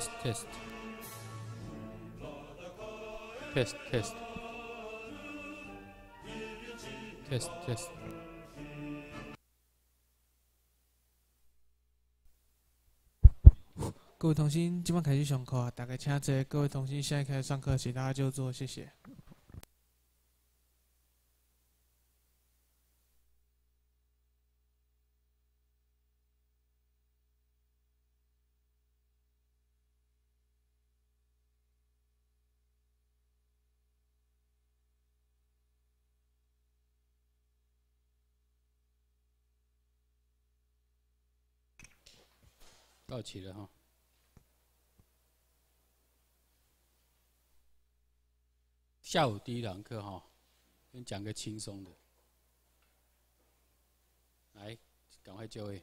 test test test test test test 各位同学，今晚开始上课，大概请坐。各位同学，现在开始上课，请大家就坐，谢谢。下午第一堂课哈，先讲个轻松的，来，赶快就位。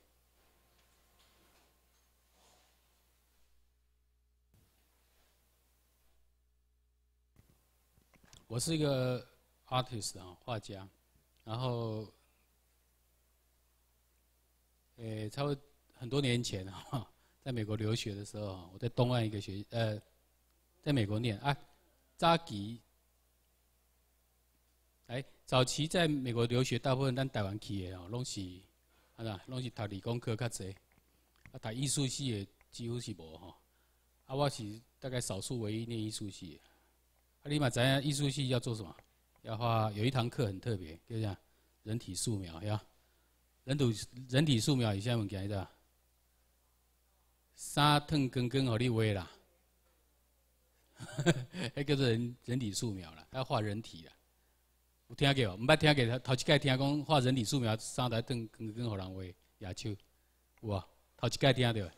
我是一个 artist 啊，画家，然后，诶，差不多很多年前啊，在美国留学的时候啊，我在东岸一个学，呃，在美国念啊，扎吉。早期在美国留学，大部分咱台湾去的哦，拢是啊呐，拢是读理工科较侪，啊，读艺术系的几乎是无吼。啊，我是大概少数唯一念艺术系。啊，你嘛，知影艺术系要做什么？要画有一堂课很特别，就啥？人体素描，系人体人体素描有些物件，伊在三寸根根，哦，你画啦。呵 呵，做是人人体素描啦，要画人体啦。有听过，毋捌听过，头一届听讲画人体素描，三台灯光互人兰画野手，有无？头一届听到，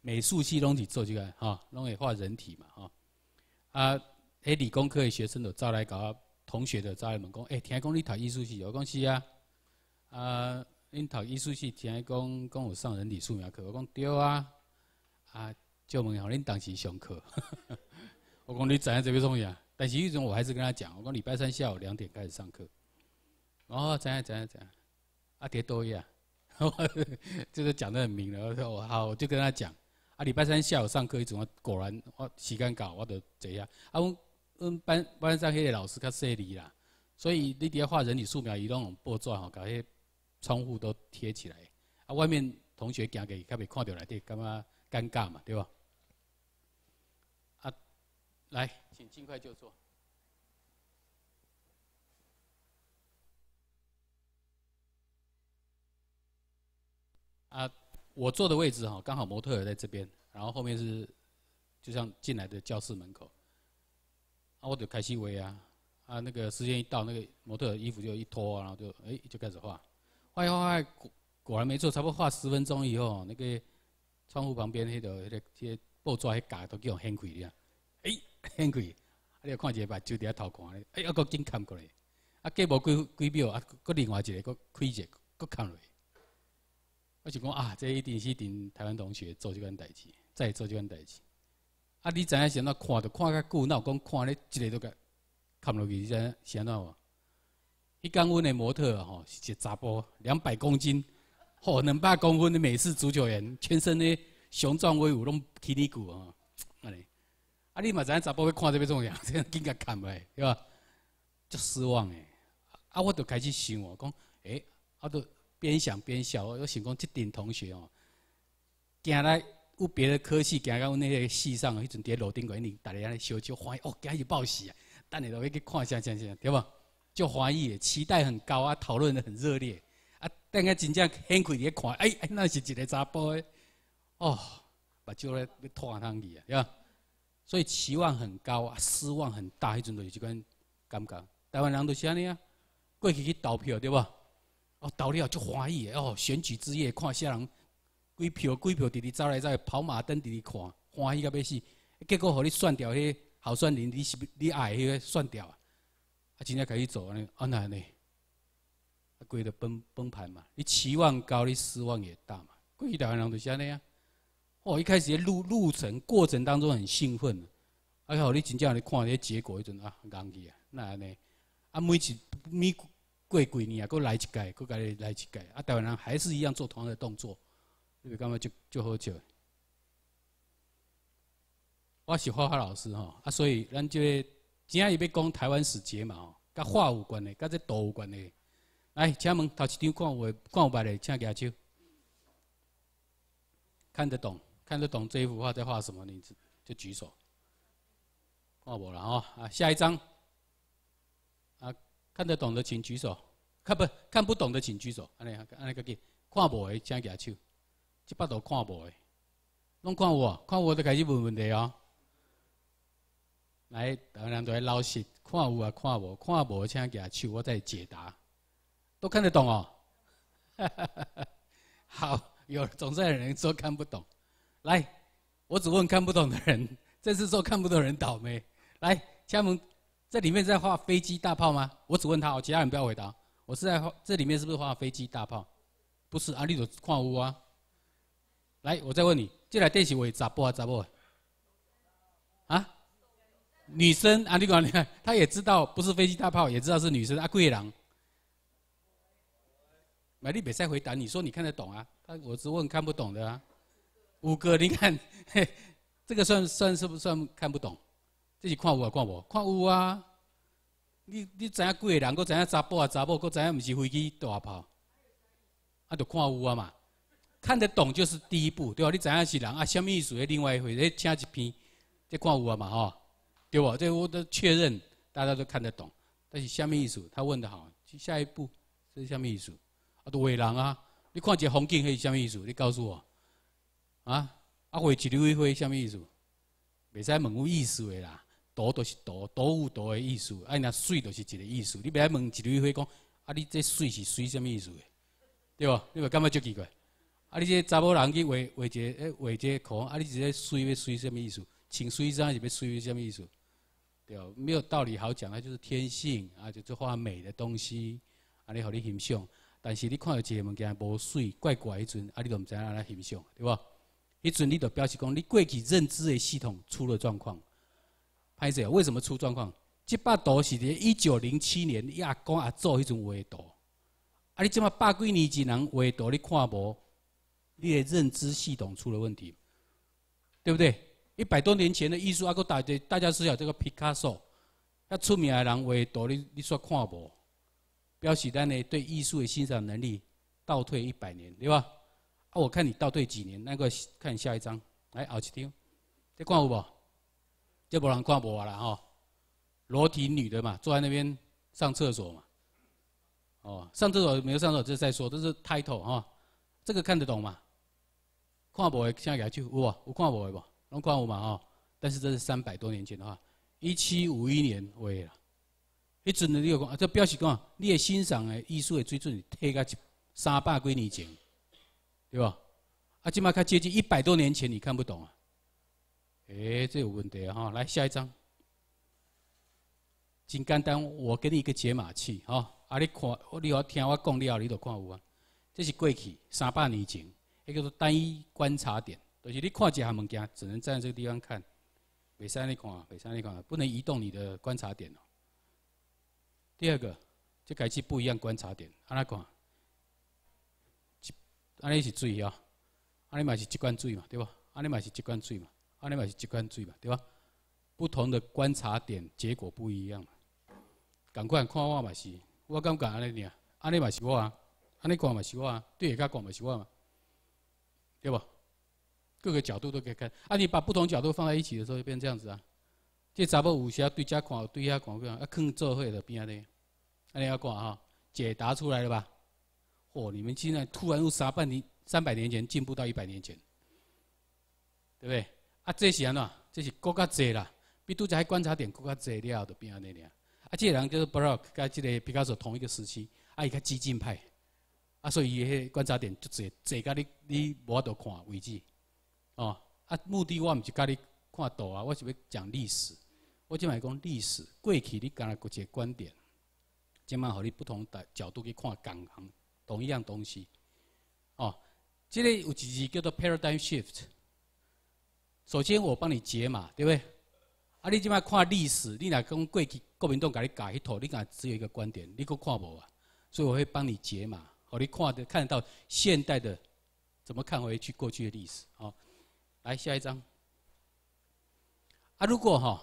美术系拢伫做即个，吼，拢会画人体嘛，吼，啊，迄理工科的学生就走来我同学就走来问讲，诶，听讲你读艺术系，我讲是啊，啊，恁读艺术系听讲讲有上人体素描课，我讲对啊，啊，就问下恁当时上课，我讲你知影这个创业？但是玉种我还是跟他讲，我讲礼拜三下午两点开始上课。哦，怎样怎样怎样？阿蝶多呀，就是讲得很明了。我说我好，我就跟他讲，啊礼拜三下午上课，一种，果然我时间搞，我的坐一啊我，们班班上迄个老师较细腻啦，所以你底要画人体素描，伊拢用布遮吼，搞迄窗户都贴起来。啊，外面同学行过，他较看到来，对，感觉尴尬嘛，对吧？啊，来。请尽快就坐。啊，我坐的位置哈，刚好模特也在这边，然后后面是就像进来的教室门口。啊，我就开始微啊，啊那个时间一到，那个模特衣服就一脱，然后就哎就开始画，画画画，果果然没错，差不多画十分钟以后，那个窗户旁边那条那些布抓迄架都给我掀开样。哎。很 贵，阿你看一下把酒伫遐偷看咧，哎，阿个真砍过来，啊，计无几几秒，啊，搁另外一个搁开一下，搁砍落去。我想讲啊，这一定是顶台湾同学做这款代志，再做这款代志。啊，你知影是安怎看到看较久，那有讲看了这个都该砍落去，是安怎无？一讲阮的模特吼，是一查甫，两百公斤，吼两百公分的美式足球员，全身咧雄壮威武，拢起麟骨吼，安尼。啊！你嘛知影查甫要看这 个怎样，这样更加看袂，对吧？足失望诶！啊，我就开始想哦，讲诶，我著边想边笑我想讲，即阵同学哦，行来有别的科系，行到阮迄个系上，迄阵伫罗定国逐大家咧烧酒，欢喜哦，今日报喜啊！等下落去去看下，啥啥，对不？足欢喜诶，期待很高啊，讨论得很热烈。啊，等下真正很开伫看，哎哎，那是一个查甫诶，哦，目睭咧要啊，汤去啊，对吧？所以期望很高啊，失望很大，迄阵就是即款感觉。台湾人都是安尼啊，过去去投票对吧？哦，投了就欢喜，哦，选举之夜看啥人，几票几票直直走来走，跑马灯直直看，欢喜到要死。结果互你算掉，迄好算人，你你爱迄个算掉啊！啊，真正开始做安尼，安那安尼，啊，规个崩崩盘嘛。你期望高，你失望也大嘛。过去台湾人都是安尼啊。哦，一开始路路程过程当中很兴奋，哎哟，你真正来看些结果，一阵啊，硬气啊，那安尼，啊，每一每过几年啊，佫来一届，佫佮你来一届，啊，台湾人还是一样做同样的动作，你感觉就就好笑。我是花花老师吼，啊，所以咱即今日要讲台湾史节嘛吼，甲画有关的，甲这图有关的。来，请问头一张看会看有白的，请举手，看得懂？看得懂这一幅画在画什么？你就举手。看我了哈！啊，下一张。啊，看得懂的请举手。看不看不懂的请举手。啊，那个那个，看不的请举手。这八都看不的，拢看我，看我就开始问问题哦。来，当然要老实，看有啊，看无，看无请举手，我再解答。都看得懂哦。好，有，总是有人说看不懂。来，我只问看不懂的人。这次说看不懂人倒霉。来，加盟，这里面在画飞机大炮吗？我只问他，哦，其他人不要回答。我是在画这里面是不是画飞机大炮？不是，阿丽朵矿物啊。来，我再问你，这台电席我咋不啊咋不？啊，女生阿你管你看，他也知道不是飞机大炮，也知道是女生阿贵人。买丽比在回答，你说你看得懂啊？他我只问看不懂的啊。五哥，你看，嘿，这个算算是不算看不懂？这是看有啊，看无？看有啊！你你知影几个人？我知影查甫啊？查某我知影不是飞机大炮？啊，就看有啊嘛！看得懂就是第一步，对吧？你知影是人啊？什么意思？另外一回事，哎，加一篇，再看有啊嘛，吼，对不？这我都确认，大家都看得懂，但是什么意思，他问得好，下一步是么意思？啊，都伟人啊！你看一个风景，是什么意思？你告诉我。啊！啊，画一缕花，什么意思？袂使问有意思诶啦。图都是图，图有图的意思。啊，那水就是一个意思。你袂使问一缕花讲，啊，你这水是水，什么意思？对不？你袂感觉足奇怪？啊，你这查某人去画画一个画一个壳，啊，你即个水要水，什么意思？清水山是要水为什么意思？对不？没有道理好讲，啊，就是天性，啊，就是画美的东西，啊，你互你欣赏。但是你看到一个物件无水怪怪迄阵，啊，你都唔知安怎欣赏，对不？迄阵你都表示讲，你过去认知的系统出了状况，拍者为什么出状况？即把图是伫一九零七年亚光阿做一种画图，啊，你这么百几年前人画图你看无，你的认知系统出了问题，对不对？一百多年前的艺术阿个大，大家知道这个皮卡索，a 出名的人画图你你说看无？表示咱呢对艺术的欣赏能力倒退一百年，对吧？我看你倒退几年，那个看下一张，来奥一张，这看有无？这无人看无啦吼，裸体女的嘛，坐在那边上厕所嘛。哦，上厕所没有上厕所是在说，这是 title 哈，这个看得懂吗？看无的先下去，有无？有看无的无，拢看有嘛吼？但是这是三百多年前的话，一七五一年画的，一阵的你有讲啊？这表示讲，你的欣赏的艺术的水准退个三百几年前。对吧？啊，基米卡接近一百多年前，你看不懂啊？哎，这有问题哈！来下一张，真简单，我给你一个解码器哈！啊，你看，你要听我讲，了，你都看有啊。这是过去三百年前，叫做单一观察点，就是你看这下物件，只能站这个地方看。北山你看，北山你看，不能移动你的观察点哦。第二个，这改去不一样观察点，安那看？安尼是水啊！安尼嘛是一罐水嘛，对无？安尼嘛是一罐水嘛，安尼嘛是一罐水嘛，对无？不同的观察点结果不一样嘛。感官看我嘛是，我感觉安尼尔，安尼嘛是我啊，安尼看嘛是我啊，对人家看嘛是我嘛，对无？各个角度都可以看。啊，你把不同角度放在一起的时候，就变这样子啊。即某有时侠对遮看，对遐看，啊，囥做伙就变安尼，安尼要看哈，解答出来了吧？哦，你们现在突然又三百年，三百年前进步到一百年前，对不对？啊，这是安怎？这是国较侪啦，比拄只观察点国较侪了，都变安尼了。啊，这人就是 Brook，甲这个比较是同一个时期，啊，伊较激进派，啊，所以伊观察点就侪侪，甲你你无度看为止。哦，啊，目的我毋是甲你看图啊，我是要讲历史，我即卖讲历史过去，你讲个一个观点，即嘛互你不同的角度去看港行。同一样东西，哦，这里有几句叫做 “paradigm shift”。首先，我帮你解码，对不对？啊，你今麦看历史，你来讲过去国民党给你搞一套，你讲只有一个观点，你搁看无啊？所以我会帮你解码，好，你看的看得到现代的怎么看回去过去的历史。好，来下一张。啊，如果哈，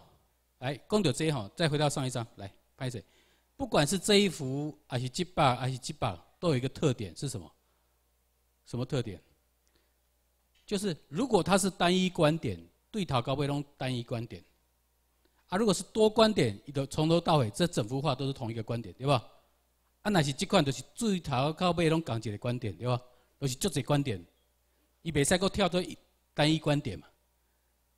来公掉这一行，再回到上一张，来拍者，不管是这一幅还是几百还是几百，都有一个特点是什么？什么特点？就是如果他是单一观点，对陶高培东单一观点；啊，如果是多观点，伊都从头到尾这整幅画都是同一个观点，对吧？啊，那是这款就是对陶高培东讲解的观点，对吧？都是足侪观点，伊袂使阁跳到单一观点嘛，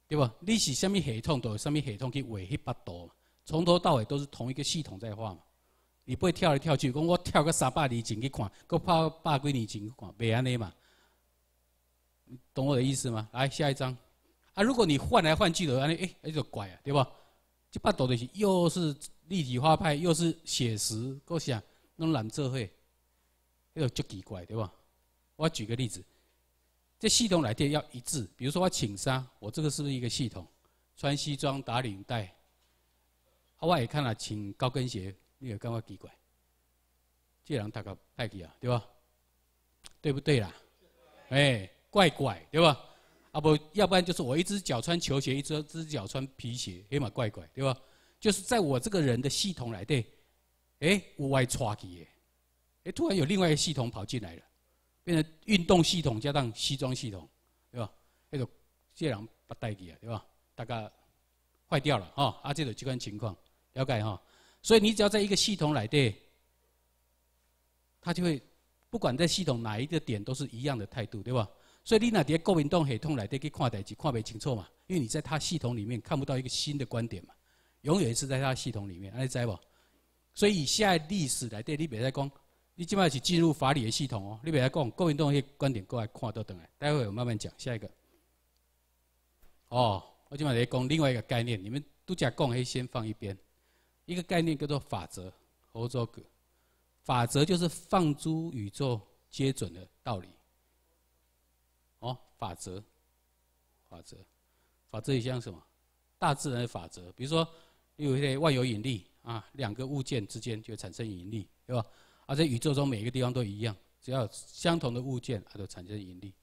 对吧？你是虾米系统，都有虾米系统去画，迄幅多从头到尾都是同一个系统在画嘛？你不会跳来跳去，讲我跳个三百年前去看，我跑个百几里景去看，袂安尼嘛？懂我的意思吗？来下一张。啊，如果你换来换去的，安尼，哎，那就怪啊，对不？就八抖的是又是立体花派，又是写实，我想弄蓝色会，哎个就奇怪，对不？我举个例子，这系统来电要一致，比如说我请衫，我这个是不是一个系统？穿西装打领带，啊，我也看了，请高跟鞋。你也感觉奇怪，这人大家败气啊，对吧？对不对啦？哎，怪怪，对吧？啊不，要不然就是我一只脚穿球鞋，一只只脚穿皮鞋，也蛮怪怪，对吧？就是在我这个人的系统来，对，哎，我爱穿去的，哎，突然有另外一个系统跑进来了，变成运动系统加上西装系统，对吧？那个这人不带气啊，对吧？大家坏掉了哈，啊，这个这款情况，了解哈？所以你只要在一个系统来对，他就会不管在系统哪一个点都是一样的态度，对吧？所以你那底个运动系统来对去看待就看不清楚嘛，因为你在他系统里面看不到一个新的观点嘛，永远是在他系统里面，知在不？所以以下历史来对，你别再讲，你起码是进入法理的系统哦，你别再讲个运动迄观点过来看都等咧。待会我慢慢讲下一个。哦，我起码在讲另外一个概念，你们都假讲，先放一边。一个概念叫做法则，欧洲格。法则就是放诸宇宙皆准的道理。哦，法则，法则，法则也像什么？大自然的法则，比如说，有一些万有引力啊，两个物件之间就产生引力，对吧？而在宇宙中每一个地方都一样，只要相同的物件，它都产生引力。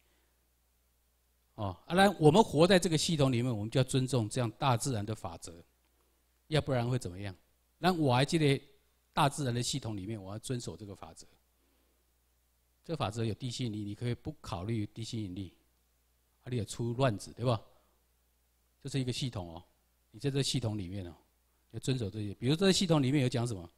哦，啊，然我们活在这个系统里面，我们就要尊重这样大自然的法则，要不然会怎么样？那我还记得，大自然的系统里面，我要遵守这个法则。这个法则有地心引力，你可以不考虑地心引力，啊，你也出乱子，对吧？这是一个系统哦，你在这系统里面哦，要遵守这些。比如这个系统里面有讲什么？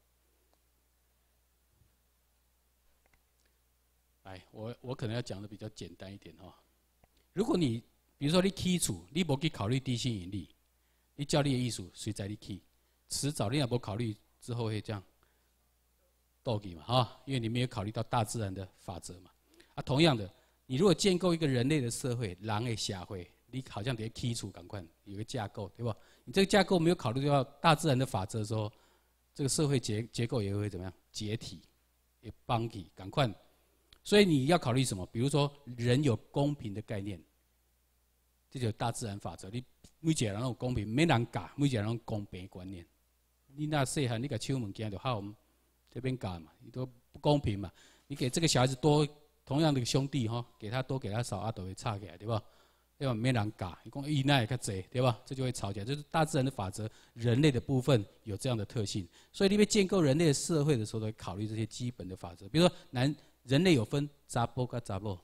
哎，我我可能要讲的比较简单一点哦。如果你比如说你基础，你不去考虑地心引力，你教你的艺术，谁在你去。迟早你也不考虑之后会这样，倒给嘛哈，因为你没有考虑到大自然的法则嘛。啊，同样的，你如果建构一个人类的社会，狼也瞎会，你好像得剔除，赶快有个架构，对吧？你这个架构没有考虑到大自然的法则的时候，这个社会结结构也会怎么样解体，也崩给，赶快。所以你要考虑什么？比如说人有公平的概念，这就是大自然法则。你每一个人公平，没人敢，每一个人公平观念。你那谁哈，你个抢物件就好，我们这边干嘛？你都不公平嘛？你给这个小孩子多同样的兄弟哈，给他多给他少，阿都会差起来，对吧？对吧？没人干，一共一那一个贼，对吧？这就会吵架，就是大自然的法则，人类的部分有这样的特性。所以你被建构人类社会的时候，得考虑这些基本的法则。比如说男人类有分杂波跟杂波，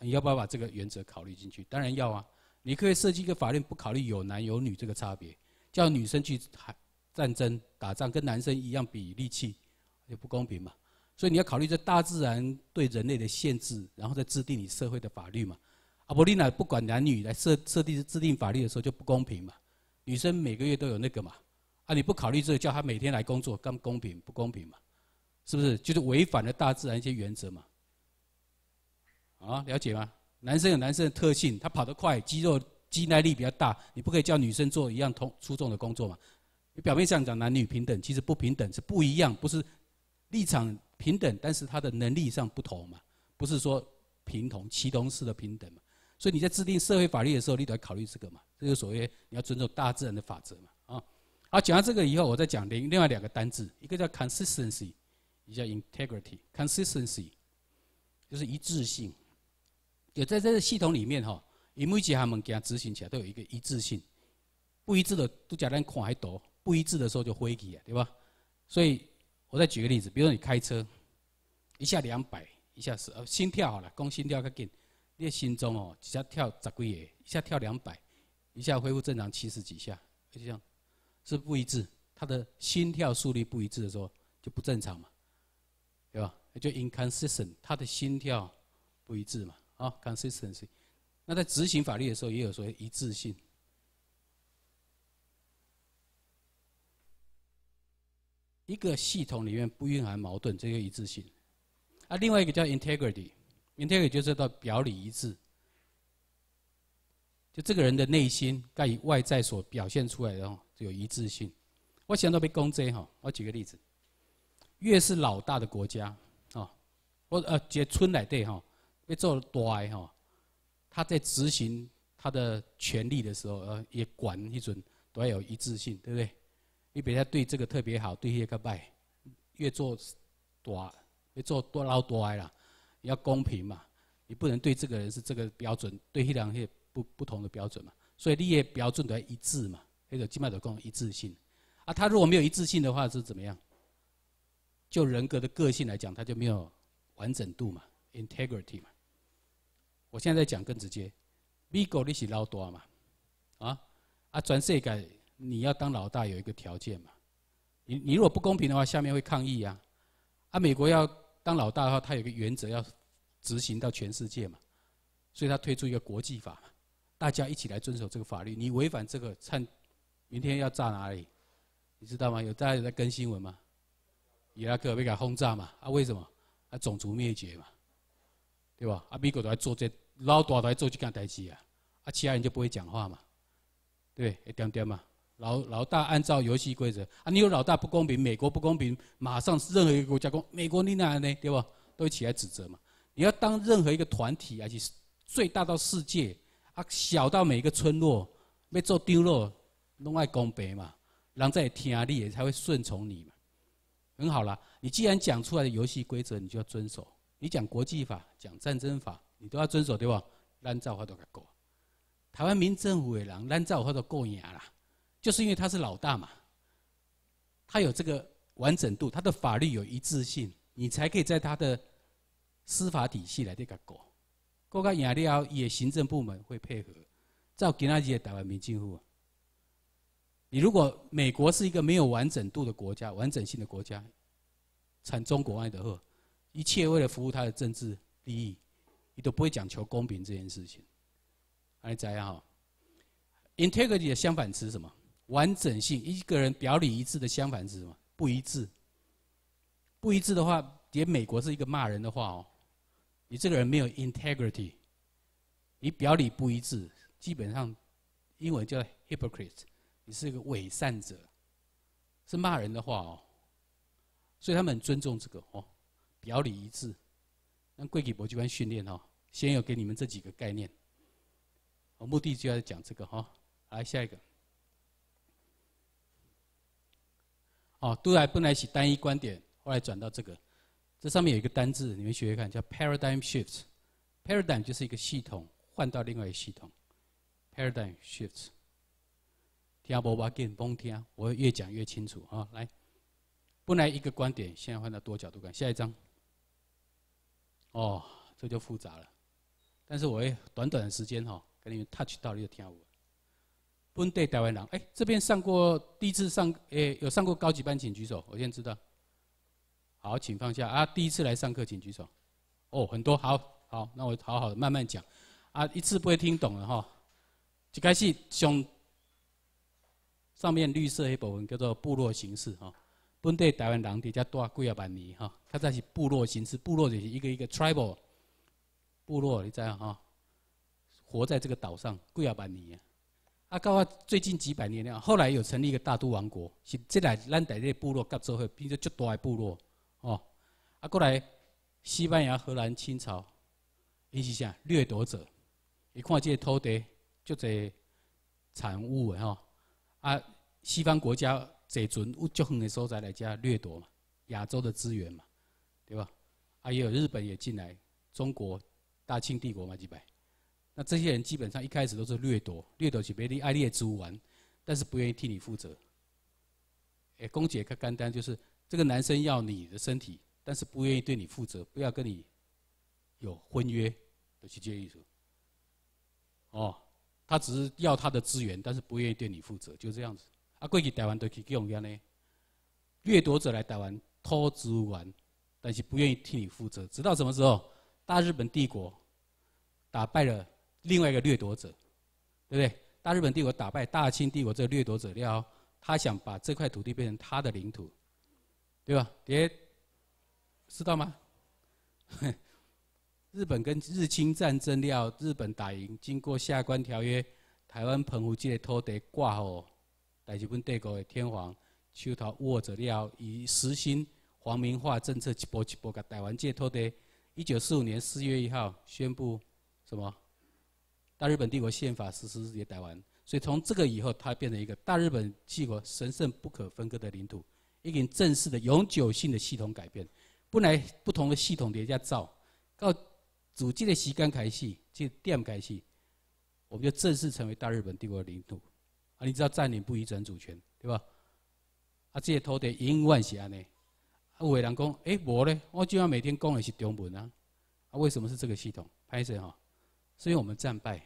你要不要把这个原则考虑进去？当然要啊！你可以设计一个法律，不考虑有男有女这个差别，叫女生去还。战争打仗跟男生一样比力气，也不公平嘛。所以你要考虑这大自然对人类的限制，然后再制定你社会的法律嘛。阿波利娜不管男女来设设定、制定法律的时候就不公平嘛。女生每个月都有那个嘛，啊你不考虑这，叫她每天来工作，更公平不公平嘛？是不是就是违反了大自然一些原则嘛？啊，了解吗？男生有男生的特性，他跑得快，肌肉肌耐力比较大，你不可以叫女生做一样同出众的工作嘛？表面上讲男女平等，其实不平等，是不一样，不是立场平等，但是他的能力上不同嘛，不是说平同齐同式的平等嘛。所以你在制定社会法律的时候，你都要考虑这个嘛，这个所谓你要尊重大自然的法则嘛，啊。好，讲完这个以后，我再讲另另外两个单字，一个叫 consistency，一个叫 integrity。consistency 就是一致性，有在这个系统里面哈，每一们给他执行起来都有一个一致性，不一致的都加点框还多。不一致的时候就灰机了，对吧？所以我再举个例子，比如说你开车，一下两百，一下是呃心跳好了，攻心跳较紧，你的心中哦，一下跳几个一下跳两百，一下恢复正常七十几下，就这样，是不一致？他的心跳速率不一致的时候就不正常嘛，对吧？就 i n c o n s i s t e n t 他的心跳不一致嘛，啊，consistency。那在执行法律的时候也有说一致性。一个系统里面不蕴含矛盾，这个一致性。啊，另外一个叫 integrity，integrity 就是到表里一致。就这个人的内心跟外在所表现出来的有一致性。我想到被攻击哈，我举个例子，越是老大的国家，哦，我呃接村来对哈，被做了多爱哈，他在执行他的权利的时候，呃，也管一种都要有一致性，对不对？你比他对这个特别好，对那个拜，越做多越做多捞多挨啦。要公平嘛，你不能对这个人是这个标准，对那两是不不同的标准嘛。所以立业标准都要一致嘛，那个本上都共一致性。啊，他如果没有一致性的话是怎么样？就人格的个性来讲，他就没有完整度嘛，integrity 嘛。我现在讲更直接，美国你是老大嘛，啊啊，全世界。你要当老大有一个条件嘛，你你如果不公平的话，下面会抗议啊。啊，美国要当老大的话，他有个原则要执行到全世界嘛，所以他推出一个国际法，大家一起来遵守这个法律。你违反这个，趁明天要炸哪里，你知道吗？有大家在跟新闻吗？伊拉克被给轰炸嘛？啊，为什么？啊，种族灭绝嘛，对吧？啊，美国在做这老大在做这件代志啊，啊，其他人就不会讲话嘛，对，一点点嘛。老老大按照游戏规则啊，你有老大不公平，美国不公平，马上任何一个国家公，美国你哪样呢？对吧？都起来指责嘛。你要当任何一个团体，而且最大到世界啊，小到每一个村落被做丢落，弄爱公平嘛。人在听你也才会顺从你嘛。很好啦，你既然讲出来的游戏规则，你就要遵守。你讲国际法、讲战争法，你都要遵守对吧？咱照法都够。台湾民政府的人，咱照法都够赢啦。就是因为他是老大嘛，他有这个完整度，他的法律有一致性，你才可以在他的司法体系来这个搞。过个利了，也行政部门会配合。照给那些台湾民进户。你如果美国是一个没有完整度的国家，完整性的国家，产中国爱的货，一切为了服务他的政治利益，你都不会讲求公平这件事情。安样啊？Integrity 的相反词什么？完整性，一个人表里一致的相反是什么？不一致，不一致的话，连美国是一个骂人的话哦。你这个人没有 integrity，你表里不一致，基本上英文叫 hypocrite，你是一个伪善者，是骂人的话哦。所以他们很尊重这个哦，表里一致。那贵给搏击班训练哦，先要给你们这几个概念。我目的就要讲这个哈，来下一个。哦，都来本来是单一观点，后来转到这个。这上面有一个单字，你们学学看，叫 paradigm shift。paradigm 就是一个系统换到另外一个系统，paradigm shift。听不我 again 听，我越讲越清楚啊。来，本来一个观点，现在换到多角度看。下一张。哦，这就复杂了。但是我会短短的时间哈，给你们 touch 到六天五。本地台湾人，哎，这边上过第一次上，哎，有上过高级班，请举手，我先知道。好，请放下。啊，第一次来上课，请举手。哦，很多，好，好，那我好好的慢慢讲。啊，一次不会听懂的哈。一开始上上面绿色一部分叫做部落形式哈，本地台湾人底下多，贵啊班尼哈，它才是部落形式。部落就是一个一个 tribal，部落你在哈，活在这个岛上，贵亚班尼。啊，到我最近几百年了，后来有成立一个大都王国，是即来咱台这部落甲做伙变做足大个部落，哦，啊过来西班牙、荷兰、清朝，伊是啥掠夺者，伊看这偷地足侪产物的吼，啊西方国家坐船有足远的所在来遮掠夺嘛，亚洲的资源嘛，对吧？啊，也有日本也进来，中国大清帝国嘛，几百。那这些人基本上一开始都是掠夺，掠夺去别的爱猎植物玩，但是不愿意替你负责。哎，公姐干干单就是这个男生要你的身体，但是不愿意对你负责，不要跟你有婚约的去接触。哦，他只是要他的资源，但是不愿意对你负责，就这样子。啊，过去台湾都可以这样呢。掠夺者来台湾偷植物玩，但是不愿意替你负责，直到什么时候？大日本帝国打败了。另外一个掠夺者，对不对？大日本帝国打败大清帝国，这个掠夺者料他想把这块土地变成他的领土，对吧？别知道吗？日本跟日清战争料日本打赢，经过下关条约，台湾澎湖这个土地挂哦，大日本帝国的天皇手头握着料以实行皇民化政策，一波一波，给台湾借土地。一九四五年四月一号宣布什么？大日本帝国宪法实施也台湾，所以从这个以后，它变成一个大日本帝国神圣不可分割的领土，一个正式的永久性的系统改变，不来不同的系统叠加造，到主机的旗杆开去，去电开戏，我们就正式成为大日本帝国的领土。啊，你知道占领不移转主权，对吧？啊，这些头得引万喜安呢。有伟人讲，哎，我咧，我就要每天讲的是中文啊，啊，为什么是这个系统？潘摄生哈。所以我们战败。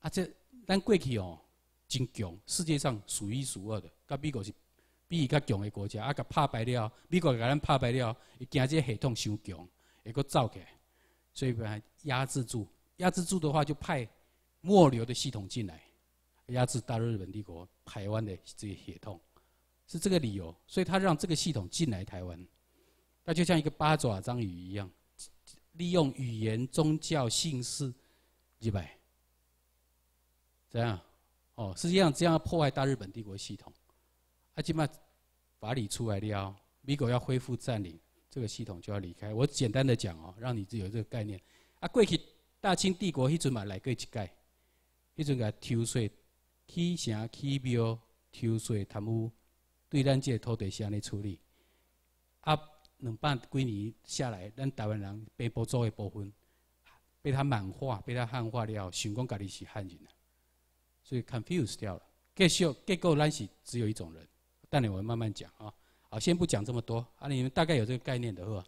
啊，这咱过去哦，真强，世界上数一数二的，跟美国是比伊较强的国家。啊，甲拍败了，美国甲咱拍败了，伊惊这系统想强，伊阁走起，所以把压制住。压制住的话，就派末流的系统进来，压制大日本帝国台湾的这系统，是这个理由。所以他让这个系统进来台湾，那就像一个八爪章鱼一样。利用语言、宗教、姓氏，明白？怎样？哦，实际上这样破坏大日本帝国系统。阿基玛法理出来了，美米要恢复占领这个系统就要离开。我简单的讲哦，让你只有这个概念。啊，过去大清帝国迄阵嘛来过一届，迄阵个抽税、起城、起庙、抽税贪污，对咱这土地安尼处理。啊。两半几年下来，咱台湾人被剥做一部分，被他满化、被他汉化了后，想讲家己是汉人，所以 confused 掉了。结束结 s 咱那是只有一种人，但你我慢慢讲啊。好，先不讲这么多，啊，你们大概有这个概念的，话，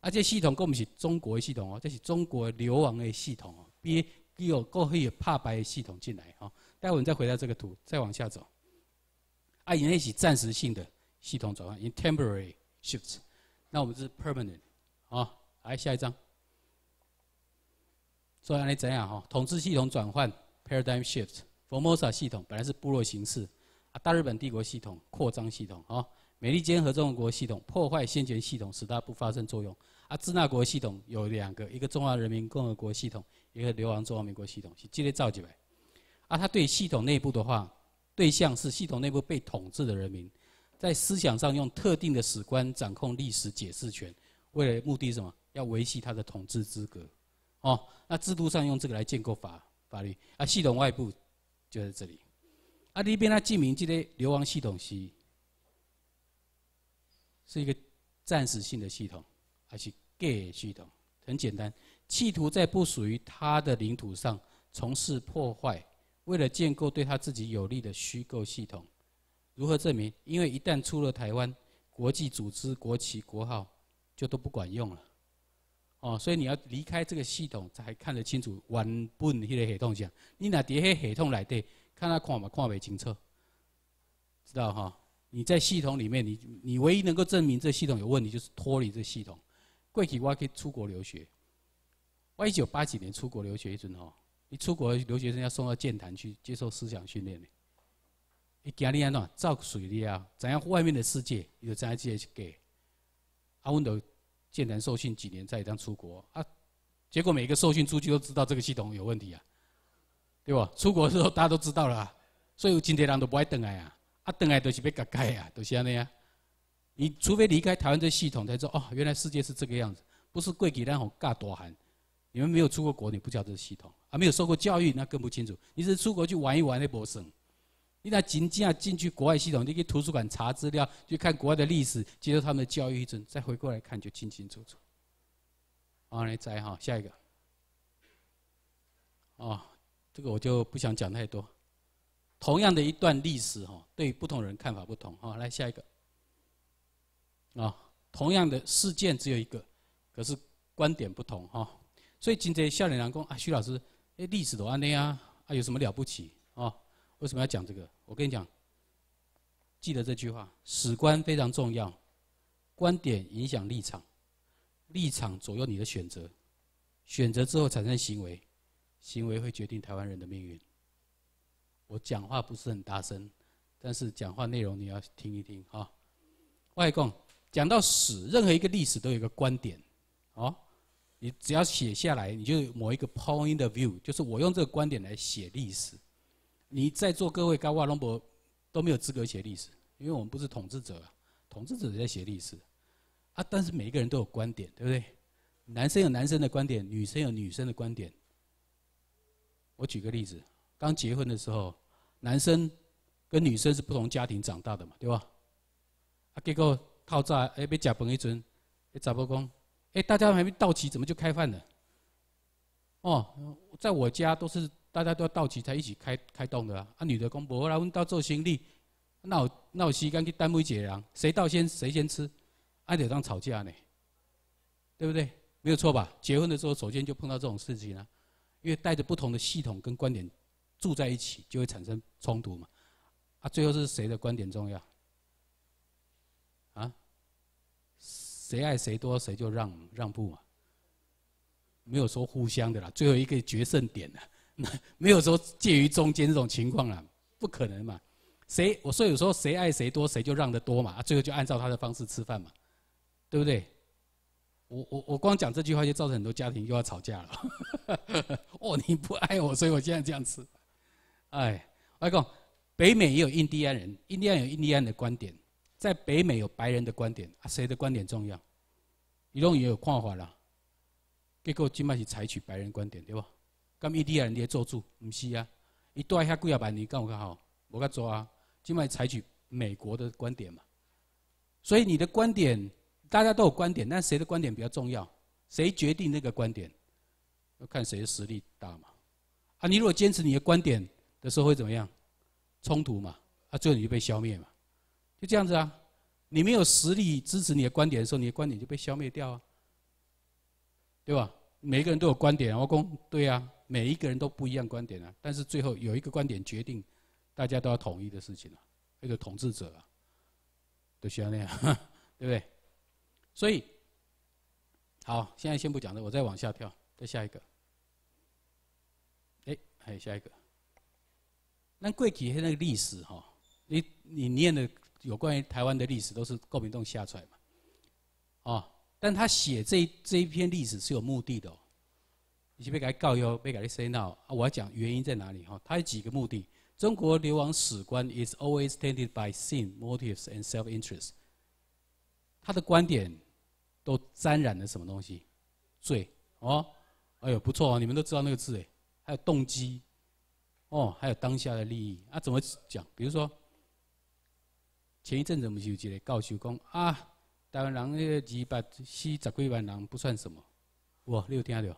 啊，这系统个唔是中国的系统哦，这是中国流亡的系统哦，别有过去有怕白的系统进来哦。待会再回到这个图，再往下走。啊，伊那是暂时性的系统转换，temporary shifts。那我们是 permanent，啊，来下一张。说来怎样哈？统治系统转换，paradigm shift。formosa 系统本来是部落形式，啊，大日本帝国系统扩张系统，啊，美利坚合众国系统破坏先前系统，使它不发生作用。啊，支那国系统有两个，一个中华人民共和国系统，一个流亡中华民国系统，是激烈造起来。啊，它对系统内部的话，对象是系统内部被统治的人民。在思想上用特定的史观掌控历史解释权，为了目的什么？要维系他的统治资格，哦，那制度上用这个来建构法法律啊，系统外部就在这里。啊，另边他记名这些流亡系统是是一个暂时性的系统，还是 gay 系统？很简单，企图在不属于他的领土上从事破坏，为了建构对他自己有利的虚构系统。如何证明？因为一旦出了台湾，国际组织、国旗、国号，就都不管用了。哦，所以你要离开这个系统，才看得清楚原本那个系统怎你若在那个系统内底，看他看嘛，看未清楚。知道哈？你在系统里面，你你唯一能够证明这系统有问题，就是脱离这系统。贵去我可以出国留学。我一九八几年出国留学一阵哦，你出国留学生要送到剑潭去接受思想训练的。伊今日安怎造水利啊？怎样外面的世界有怎样个去过？阿阮到建南受训几年再一张出国，啊，结果每个受训出去都知道这个系统有问题啊，对不？出国的时候大家都知道了，所以有今天人都不爱登哎啊，阿登哎都是被改改啊，都是安尼啊。你除非离开台湾这系统，才知道哦，原来世界是这个样子，不是贵几那种尬多寒。你们没有出过国，你不道这系统；啊，没有受过教育，那更不清楚。你是出国去玩一玩，那波什。你那仅仅要进去国外系统，你去图书馆查资料，去看国外的历史，接受他们的教育一阵，再回过来看就清清楚楚。啊，来摘哈下一个。哦，这个我就不想讲太多。同样的一段历史哈，对不同人看法不同哈。来下一个。啊，同样的事件只有一个，可是观点不同哈。所以今天笑脸讲工啊，徐老师，哎，历史都安那啊，啊有什么了不起？为什么要讲这个？我跟你讲，记得这句话：史观非常重要，观点影响立场，立场左右你的选择，选择之后产生行为，行为会决定台湾人的命运。我讲话不是很大声，但是讲话内容你要听一听啊。外公讲到史，任何一个历史都有一个观点，哦，你只要写下来，你就某一个 point 的 view，就是我用这个观点来写历史。你在座各位高瓦隆博都没有资格写历史，因为我们不是统治者啊，统治者在写历史啊。但是每一个人都有观点，对不对？男生有男生的观点，女生有女生的观点。我举个例子，刚结婚的时候，男生跟女生是不同家庭长大的嘛，对吧？啊，结果泡菜哎被甲崩一尊，哎咋不公？哎大家还没到齐，怎么就开饭了？哦，在我家都是。大家都要到齐才一起开开动的。啊，女的公婆来问到做行李，闹闹西刚去单位解囊，谁到先谁先吃，还得当吵架呢，对不对？没有错吧？结婚的时候首先就碰到这种事情了，因为带着不同的系统跟观点住在一起，就会产生冲突嘛。啊，最后是谁的观点重要？啊，谁爱谁多，谁就让让步嘛。没有说互相的啦，最后一个决胜点啊。没有说介于中间这种情况啦，不可能嘛？谁我说有时候谁爱谁多，谁就让得多嘛，啊，最后就按照他的方式吃饭嘛，对不对？我我我光讲这句话就造成很多家庭又要吵架了。哦，你不爱我，所以我现在这样吃。哎，我公，北美也有印第安人，印第安有印第安的观点，在北美有白人的观点啊，谁的观点重要？移动也有看法啦，结果今麦是采取白人观点对不？咁利亚人你做主，唔是啊？伊带遐几啊万年，咁我讲吼，冇咁做啊。即卖采取美国的观点嘛。所以你的观点，大家都有观点，但谁的观点比较重要？谁决定那个观点？要看谁的实力大嘛。啊，你如果坚持你的观点的时候会怎么样？冲突嘛。啊，最后你就被消灭嘛。就这样子啊。你没有实力支持你的观点的时候，你的观点就被消灭掉啊。对吧？每一个人都有观点，我讲对啊。每一个人都不一样观点啊，但是最后有一个观点决定，大家都要统一的事情啊，一个统治者啊，都需要那样，对不对？所以，好，现在先不讲了，我再往下跳，再下一个。哎，还有下一个。那贵几那个历史哈，你你念的有关于台湾的历史都是郭明栋瞎出来嘛？啊，但他写这这一篇历史是有目的的。哦，你被他告哟，被他来吵啊！我要讲原因在哪里？哈，他有几个目的？中国流亡史官 is always tainted by sin motives and self-interest。他的观点都沾染了什么东西？罪哦，哎呦不错哦，你们都知道那个字哎。还有动机哦，还有当下的利益。啊，怎么讲？比如说前一阵子我们就记得告诉公啊，台湾人那个二百四十几万人不算什么，哇，你有听到？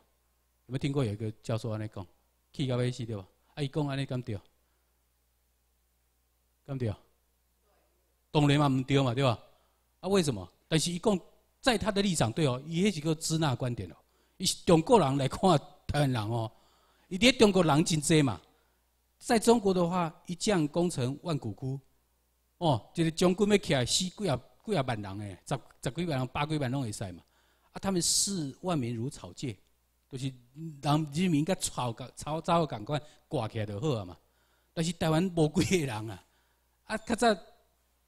有没听过有个教授安尼讲，气到要死对吧？啊，伊讲安尼敢对，敢对，当然嘛唔对嘛对吧？啊，为什么？但是一讲在他的立场对哦，伊迄是个支那观点哦，伊是中国人来看台湾人哦，伊咧中国人真济嘛，在中国的话，一将功成万骨枯，哦，就是将军要起来死几啊几啊万人诶，十十几万人、八几万人拢会使嘛，啊，他们视万民如草芥。就是让人民甲吵感吵草个感觉挂起来就好啊嘛！但是台湾无几个人啊，啊，较早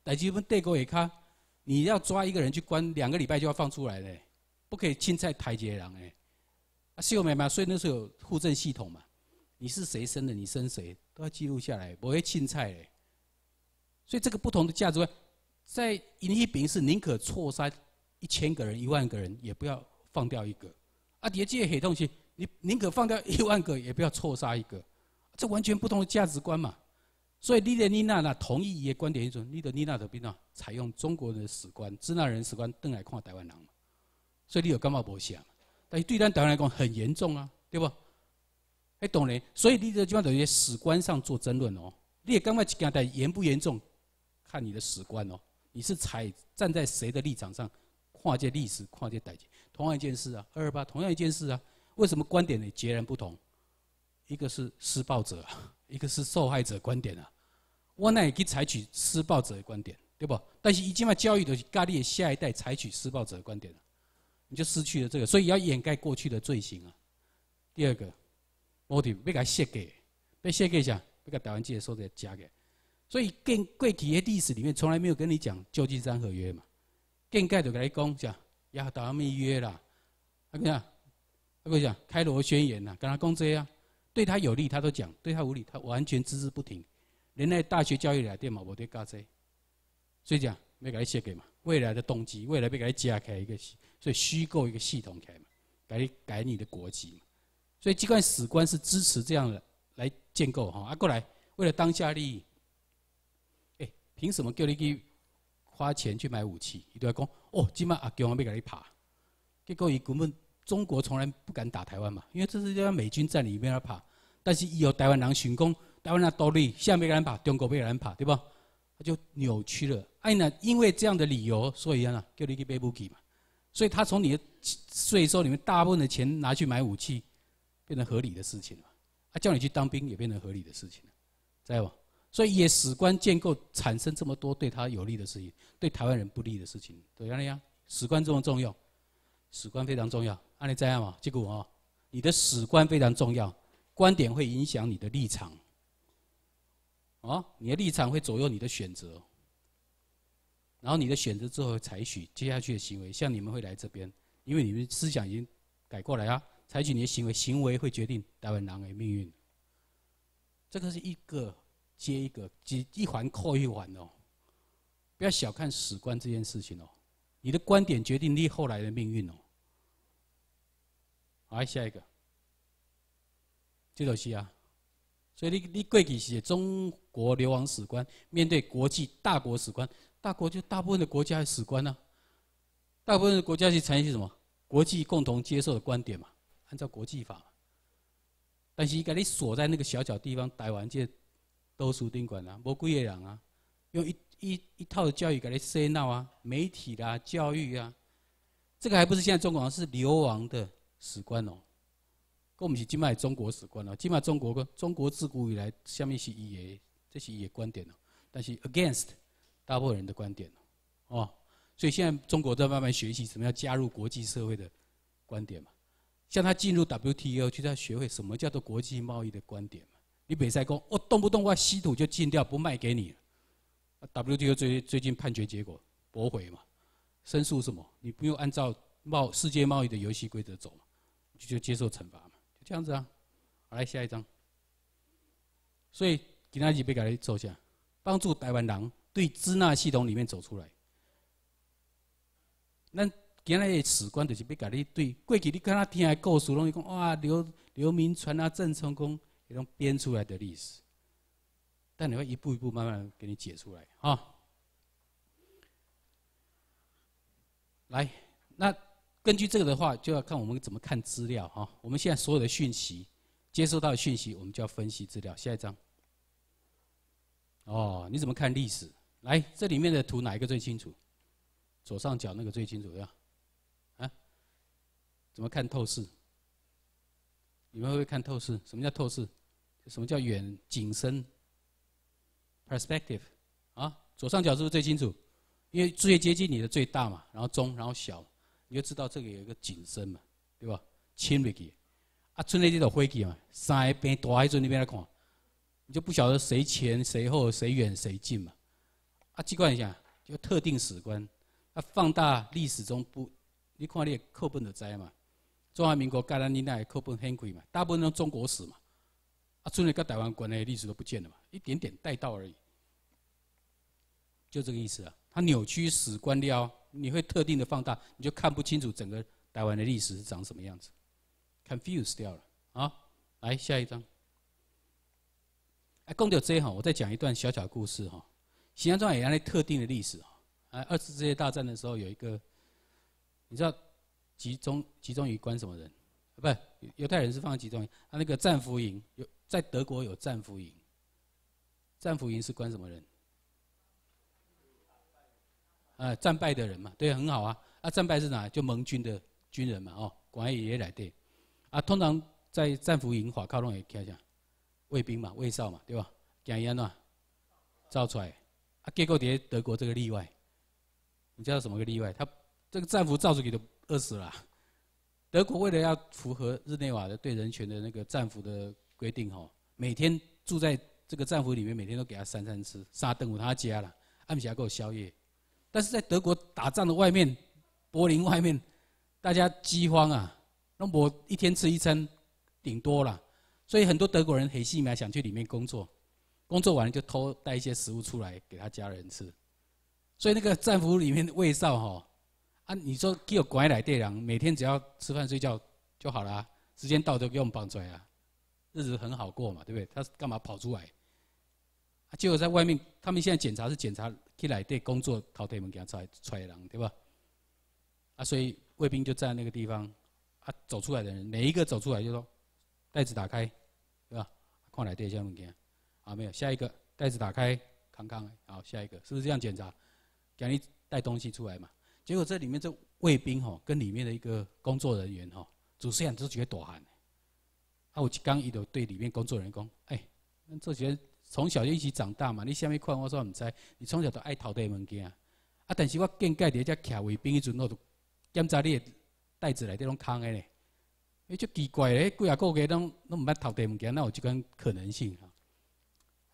来日本帝国，也讲你要抓一个人去关两个礼拜就要放出来嘞，不可以侵占台阶人嘞。啊，秀美嘛？所以那时候有互证系统嘛，你是谁生的，你生谁都要记录下来，不会侵菜嘞。所以这个不同的价值观，在尹锡平是宁可错杀一千个人、一万个人，也不要放掉一个。他哋接黑东西，你宁可放掉 一万个，也不要错杀一个，这完全不同的价值观嘛。所以李德尼娜呢，同意一个观点，种，李德尼娜那边呢，采用中国人的史观、支那人史观，邓来看台湾人嘛。所以你有感觉无相，但是对咱台湾来讲很严重啊，对不？哎，懂嘞。所以你就这等于史观上做争论哦，你也干嘛一件代严不严重，看你的史观哦，你是采站在谁的立场上，跨界历史，跨界代际。同样一件事啊，二二八，同样一件事啊，为什么观点呢截然不同？一个是施暴者，一个是受害者观点啊。我那也可以采取施暴者的观点，对不？但是一进到教育的，咖喱下一代采取施暴者的观点了，你就失去了这个，所以要掩盖过去的罪行啊。第二个，目的被他设计，被设计啥？被台湾记者说的假的，所以更贵体的历史里面从来没有跟你讲旧金山合约嘛，掩盖的来讲讲。要到他们约啦，他讲，他跟我讲开罗宣言呐，跟他攻这啊，对他有利他都讲，对他无利他完全置之不停。连那大学教育来电嘛，我得搞这，所以讲没给他写给嘛，未来的动机，未来被给他加开一个，所以虚构一个系统开嘛，改改你的国籍嘛，所以机关史官是支持这样的来建构哈。啊，过来为了当下利益，哎，凭什么叫你去花钱去买武器？你都要讲。哦，今嘛阿叫我们别个人爬，结果伊根本中国从来不敢打台湾嘛，因为这是让美军占领，没法爬，但是有台湾人进攻，台湾人多力，下面个人爬，中国别个人爬，对不？他就扭曲了，哎那因为这样的理由，所以啊叫你去背武器嘛，所以他从你的税收里面大部分的钱拿去买武器，变成合理的事情了，啊叫你去当兵也变成合理的事情了，知道吧？所以，也史观建构产生这么多对他有利的事情，对台湾人不利的事情，对不对啊？史观这么重要，史观非常重要。案例在案嘛，结果啊，你的史观非常重要，观点会影响你的立场，啊，你的立场会左右你的选择，然后你的选择之后采取接下去的行为。像你们会来这边，因为你们思想已经改过来啊，采取你的行为，行为会决定台湾人的命运。这个是一个。接一个，一环扣一环哦，不要小看史观这件事情哦，你的观点决定你后来的命运哦。好，下一个，这首诗啊，所以你你过去是中国流亡史观，面对国际大国史观，大国就大部分的国家史观呢，大部分的国家是采取什么？国际共同接受的观点嘛，按照国际法。但是，一个你锁在那个小小地方待完这。都属宾馆啦，蘑菇月亮啊，用一一一套的教育给他塞闹啊，媒体啦，教育啊，这个还不是现在中国是流亡的史观哦，跟我们是今卖中国史观哦，今卖中国，中国自古以来下面是伊的这些伊观点哦，但是 against 大部分人的观点哦，所以现在中国在慢慢学习怎么样加入国际社会的观点嘛，像他进入 WTO 就要学会什么叫做国际贸易的观点嘛。你北塞公，我动不动我稀土就禁掉，不卖给你。WTO 最最近判决结果驳回嘛，申诉什么？你不用按照贸世界贸易的游戏规则走嘛，就就接受惩罚嘛，就这样子啊。来下一章。所以，今仔就要甲你做下，帮助台湾人对支那系统里面走出来。那今仔的史观就是被甲你对过去你跟他听的故事，拢是讲哇，刘刘明传啊，郑成功。一种编出来的历史，但你会一步一步慢慢给你解出来啊。来，那根据这个的话，就要看我们怎么看资料哈。我们现在所有的讯息，接收到的讯息，我们就要分析资料。下一张。哦，你怎么看历史？来，这里面的图哪一个最清楚？左上角那个最清楚要。啊？怎么看透视？你们会不会看透视？什么叫透视？什么叫远景深？Perspective，啊，左上角是不是最清楚？因为最接近你的最大嘛，然后中，然后小，你就知道这里有一个景深嘛，对吧？轻的，啊，村内这种灰笔嘛，三一边大，一边那边来看，你就不晓得谁前谁后，谁远谁近嘛。啊，机关一下，就特定史观，啊，放大历史中不，你看列扣本的灾嘛。中华民国、加拿尼奈课本很贵嘛，大部分都中国史嘛，啊，除了跟台湾关的历史都不见了嘛，一点点带到而已，就这个意思啊。它扭曲史观掉，你会特定的放大，你就看不清楚整个台湾的历史是长什么样子，confuse 掉了啊。来下一章，哎，共到这哈，我再讲一段小小故事哈，形中也原来特定的历史啊。哎，二次世界大战的时候有一个，你知道？集中集中于关什么人？不是犹太人是放在集中营。啊，那个战俘营有在德国有战俘营。战俘营是关什么人？啊，战败的人嘛，对，很好啊。啊，战败是哪？就盟军的军人嘛，哦，管伊也来对。啊，通常在战俘营，法靠拢也看一下，卫兵嘛，卫少嘛，对吧？行烟呐，造出来。啊，结果迭德国这个例外，你知道什么个例外？他这个战俘造出去的。饿死了。德国为了要符合日内瓦的对人权的那个战俘的规定哦，每天住在这个战俘里面，每天都给他三餐吃，沙登我他家了，安琪给我宵夜。但是在德国打仗的外面，柏林外面，大家饥荒啊，那我一天吃一餐顶多了，所以很多德国人很细运想去里面工作，工作完了就偷带一些食物出来给他家人吃，所以那个战俘里面的卫少哈。啊！你说给我拐来袋人，每天只要吃饭睡觉就好了，时间到就给我们绑出来，啊，日子很好过嘛，对不对？他干嘛跑出来？啊！结果在外面，他们现在检查是检查去来袋工作偷摕给件出来出来人，对吧？啊！所以卫兵就在那个地方啊，走出来的人每一个走出来就说袋子打开，对吧？矿来袋一下物件，啊，没有下一个袋子打开，康康，好下一个，是不是这样检查？给你带东西出来嘛？结果这里面这卫兵吼，跟里面的一个工作人员吼，主持人都觉得躲寒。啊，我就刚一路对里面工作人员讲，哎，这些从小就一起长大嘛，你什么款我煞唔知，你从小都爱偷带物件，啊，但是我见介只只徛卫兵迄阵我都检查你的袋子内底拢空的嘞，哎，就奇怪嘞，几啊个个拢拢唔捌偷带物件，那有这款可能性啊？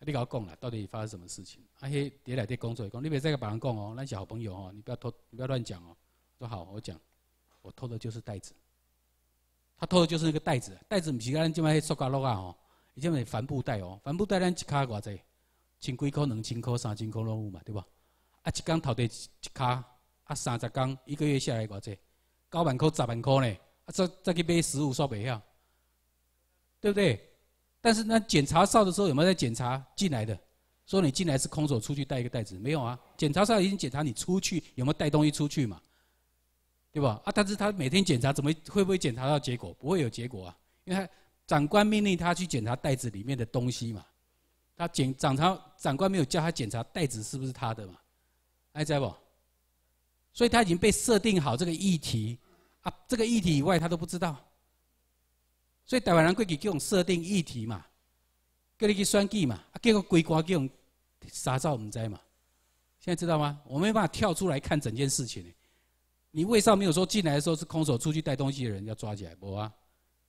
你跟我讲啦，到底发生什么事情？啊，迄伫来爹工作，讲你别再跟别人讲哦。那小朋友哦，你不要偷，你不要乱讲哦。说好，我讲，我偷的就是袋子。他偷的就是那个袋子，袋子唔是咱即嘛塑胶袋哦，伊即嘛帆布袋哦，帆布袋咱一卡偌济，千几块、两千块、三千块拢有嘛，对不？啊，一工偷得一卡，啊，三十工，一个月下来偌济，九万块、十万块呢，啊，再再去买食物煞袂晓，对不对？但是那检查哨的时候有没有在检查进来的？说你进来是空手，出去带一个袋子？没有啊！检查哨已经检查你出去有没有带东西出去嘛？对吧？啊！但是他每天检查怎么会不会检查到结果？不会有结果啊，因为他长官命令他去检查袋子里面的东西嘛。他检长长长官没有叫他检查袋子是不是他的嘛？还在不？所以他已经被设定好这个议题，啊，这个议题以外他都不知道。所以台湾人过去叫用设定议题嘛，叫你去选举嘛，啊，结果规怪叫用撒造唔知嘛，现在知道吗？我没办法跳出来看整件事情你为啥没有说进来的时候是空手出去带东西的人要抓起来？不啊，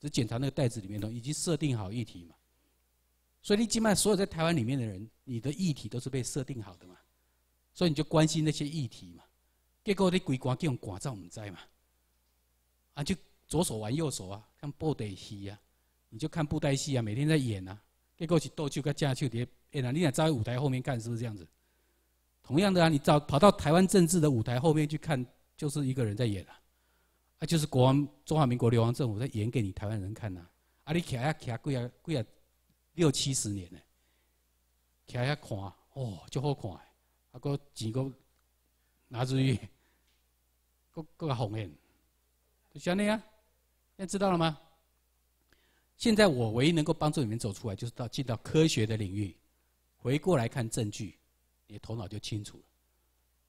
只检查那个袋子里面的，已经设定好议题嘛。所以你起码所有在台湾里面的人，你的议题都是被设定好的嘛。所以你就关心那些议题嘛，结果你规怪叫用管造唔知嘛，啊，就左手玩右手啊。像布袋戏啊，你就看布袋戏啊，每天在演啊。结果是斗秀跟架？秀蝶，哎呀，你也在舞台后面看，是不是这样子？同样的啊，你找跑到台湾政治的舞台后面去看，就是一个人在演啊，啊就是国王中华民国流亡政府在演给你台湾人看呐。啊，你徛呀徛，跪呀跪呀，六七十年呢，徛呀看，哦，就好看，啊个钱个，拿至于，国国个红眼，就像那啊？现在知道了吗？现在我唯一能够帮助你们走出来，就是到进到科学的领域，回过来看证据，你的头脑就清楚了。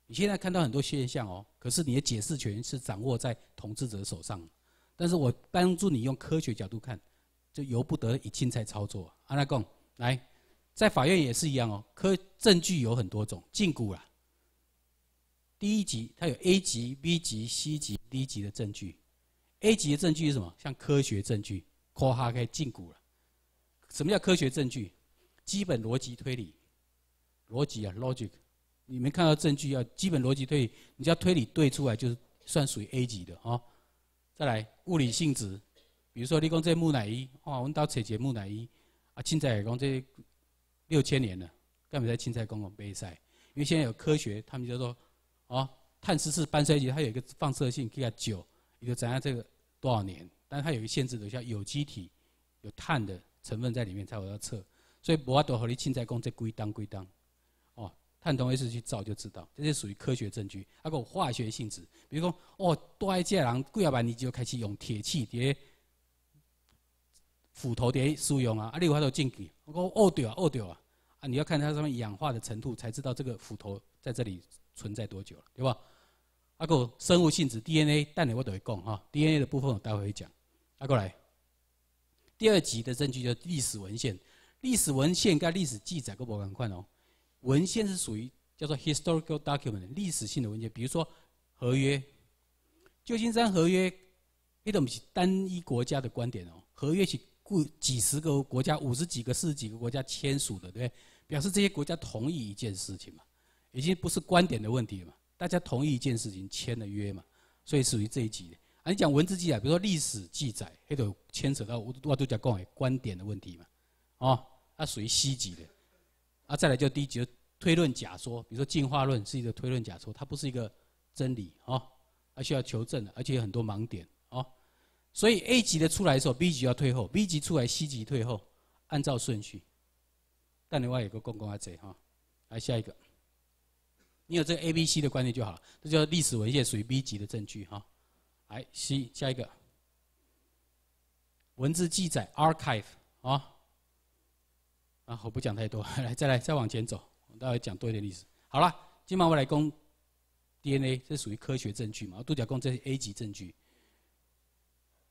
你现在看到很多现象哦，可是你的解释权是掌握在统治者手上。但是我帮助你用科学角度看，就由不得以钦菜操作。阿拉贡，来，在法院也是一样哦。科证据有很多种，禁锢了。第一级，它有 A 级、B 级、C 级、D 级的证据。A 级的证据是什么？像科学证据，科哈可以禁股了。什么叫科学证据？基本逻辑推理，逻辑啊，logic。你们看到证据要基本逻辑推理，你只要推理对出来，就是算属于 A 级的啊。再来，物理性质，比如说你讲这木乃伊，哦，我们到采及木乃伊，啊，清在也讲这六千年了，干嘛在清在公讲杯赛？因为现在有科学，他们就说，哦，碳十四半衰期它有一个放射性，可以九，一个怎样这个。多少年？但是它有一个限制，的，像有机体有碳的成分在里面才会要测。所以博阿多和你现在讲这归当归当，哦，碳同位素去造就知道，这些属于科学证据。还有化学性质，比如说，哦，多爱家人贵下板你就开始用铁器，铁斧头，铁使用啊，你有我都进去。我说哦对啊，哦对啊，啊你要看它上面氧化的程度，才知道这个斧头在这里存在多久了，对吧？阿个生物性质 DNA，但会我都会讲哈。DNA 的部分我待会会讲。阿过来，第二级的证据叫历史文献。历史文献跟历史记载个不两看哦。文献是属于叫做 historical document，历史性的文件，比如说合约。旧金山合约，一种是单一国家的观点哦。合约是顾几十个国家，五十几个、四十几个国家签署的，对不对？表示这些国家同意一件事情嘛，已经不是观点的问题了嘛。大家同意一件事情，签了约嘛，所以属于这一级的。啊，你讲文字记载，比如说历史记载，黑头牵扯到我我都讲讲诶，观点的问题嘛，哦，它属于 C 级的。啊，再来就第一级推论假说，比如说进化论是一个推论假说，它不是一个真理哦，而需要求证，的，而且有很多盲点哦。所以 A 级的出来的时候，B 级要退后，B 级出来 C 级退后，按照顺序。但另外有个公共规则哈，来下一个。你有这个 A、B、C 的观念就好了，这叫历史文献属于 B 级的证据哈。来 C 下一个，文字记载 archive 啊。啊，我不讲太多，来再来再往前走，我们待会讲多一点历史。好了，今晚我来攻 DNA，这属于科学证据嘛？杜角供这是 A 级证据。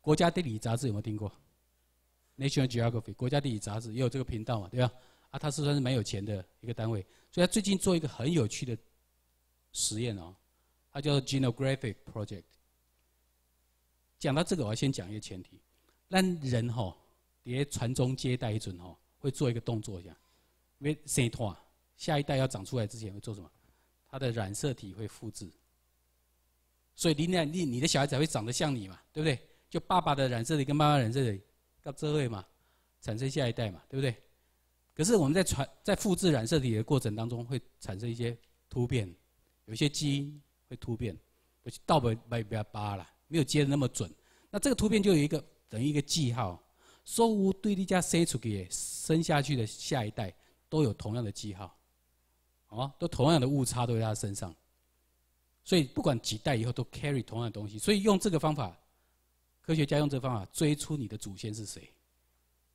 国家地理杂志有没有听过？National g e o g r a p h y 国家地理杂志也有这个频道嘛？对吧？啊，它是算是蛮有钱的一个单位，所以它最近做一个很有趣的。实验哦，它叫做 Genographic Project。讲到这个，我要先讲一个前提：，那人吼，底传宗接代一准吼，会做一个动作，叫 m i t 下一代要长出来之前会做什么？它的染色体会复制。所以你那，你你的小孩子才会长得像你嘛，对不对？就爸爸的染色体跟妈妈染色体到这位嘛，产生下一代嘛，对不对？可是我们在传在复制染色体的过程当中会产生一些突变。有些基因会突变，就倒不不不扒了，没有接的那么准。那这个突变就有一个等于一个记号，所有对一家生出的、生下去的下一代都有同样的记号，哦，都同样的误差都在他身上。所以不管几代以后都 carry 同样的东西。所以用这个方法，科学家用这个方法追出你的祖先是谁。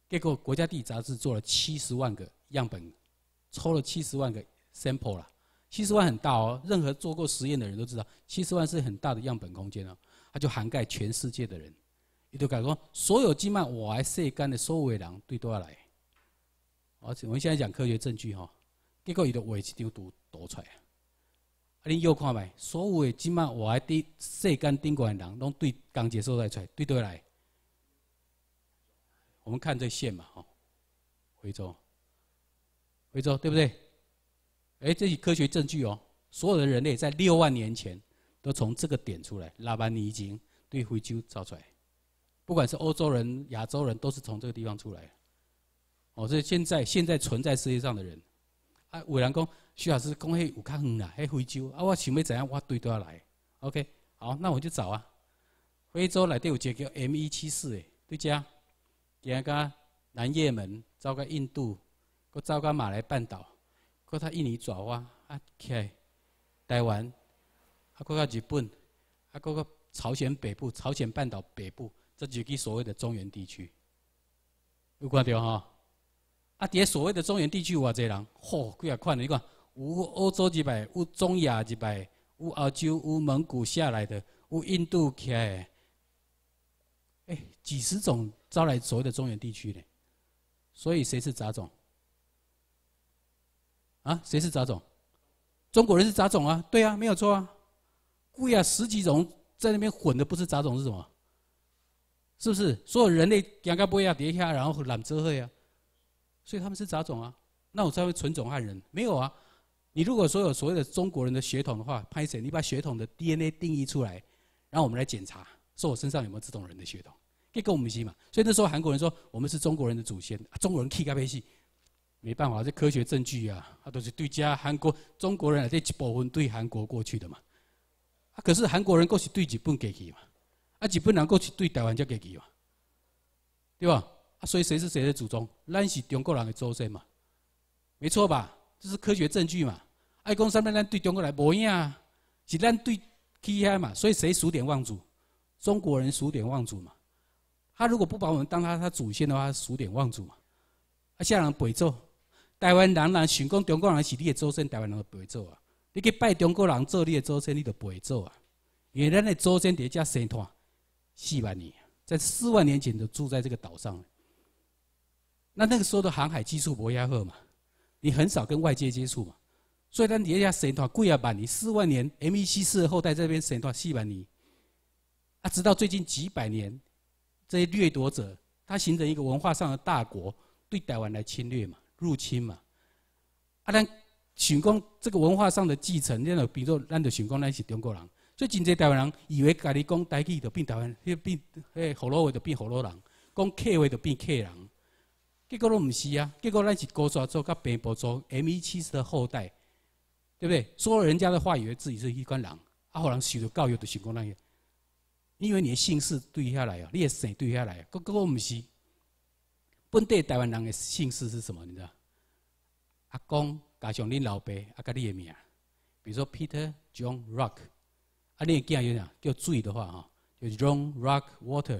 结果国家地理杂志做了七十万个样本，抽了七十万个 sample 了。七十万很大哦，任何做过实验的人都知道，七十万是很大的样本空间哦，它就涵盖全世界的人。伊就讲说，所有今晚我来晒干的所有的人对都要来？而且我们现在讲科学证据哈，结果伊的胃一张图导出来。啊，你又看未？所有今晚我来滴晒干顶过的人，拢对刚接受出来，对都要来？我们看这线嘛，哈，回州，回州对不对？哎，这是科学证据哦，所有的人类在六万年前都从这个点出来。拉班尼经对非洲造出来，不管是欧洲人、亚洲人，都是从这个地方出来。哦，所以现在现在存在世界上的人，啊，伟良公徐老师，公嘿有较远啦，嘿非洲啊，我想要怎样，我队都要来。OK，好，那我就找啊，非洲来地有一个叫 M 一七四诶，对遮，加个南也门，找个印度，搁找个马来半岛。搁他印尼爪哇啊，起台湾，啊搁个日本，啊搁个朝鲜北部、朝鲜半岛北部，这几是所谓的中原地区，有看到哈？啊，这些所谓的中原地区有偌济人，吼，几啊呢？你看，有欧洲一排，有中亚一排，有澳洲，有蒙古下来的，有印度起的，哎，几十种招来所谓的中原地区呢？所以谁是杂种？啊，谁是杂种？中国人是杂种啊？对啊，没有错啊。意啊，十几种在那边混的，不是杂种是什么？是不是所有人类应该不会叠下，然后染遮黑啊？所以他们是杂种啊？那我才会纯种汉人没有啊？你如果所有所谓的中国人的血统的话，拍谁？你把血统的 DNA 定义出来，然后我们来检查，说我身上有没有这种人的血统，可以跟我们一起吗？所以那时候韩国人说我们是中国人的祖先，中国人 K 咖啡系。没办法，这科学证据啊，啊都是对家韩国中国人这一部分对韩国过去的嘛。啊，可是韩国人过去对日本给去嘛，啊，日本人过去对台湾才给去嘛，对吧？啊，所以谁是谁的祖宗？咱是中国人的祖先嘛，没错吧？这是科学证据嘛。爱讲上面咱对中国嚟无影啊，是咱对起呀嘛。所以谁数典忘祖？中国人数典忘祖嘛。他如果不把我们当他他祖先的话，数典忘祖嘛。啊，人北周。台湾人，人想讲中国人是你的祖先，台湾人会背做啊！你去拜中国人做你的祖先，你都会做啊！而咱的祖先在一家神团四万年，在四万年前就住在这个岛上。那那个时候的航海技术不压鹤嘛，你很少跟外界接触嘛，所以他人家神团贵亚巴年，四万年 M E C 氏后代这边神团四万年。啊，直到最近几百年，这些掠夺者他形成一个文化上的大国，对台湾来侵略嘛。入侵嘛，啊，咱想讲这个文化上的继承，例如，比如，咱就想讲咱是中国人。所以，真侪台湾人以为家己讲台语就变台湾，迄变迄葫芦话就变葫芦人，讲客话就变客人，结果拢唔是啊。结果，咱是高砂族甲平埔族 M 一七四的后代，对不对？说了人家的话，以为自己是一般人，啊，后人受到教育就想讲那样，因为你的姓氏对下来啊，你的姓对下来，啊，个唔是。本地台湾人的姓氏是什么？你知道？阿公加上恁老爸，阿加你的名，比如说 Peter John Rock，啊，你记啊有啥？叫追的话，哈，就是 John Rock Water，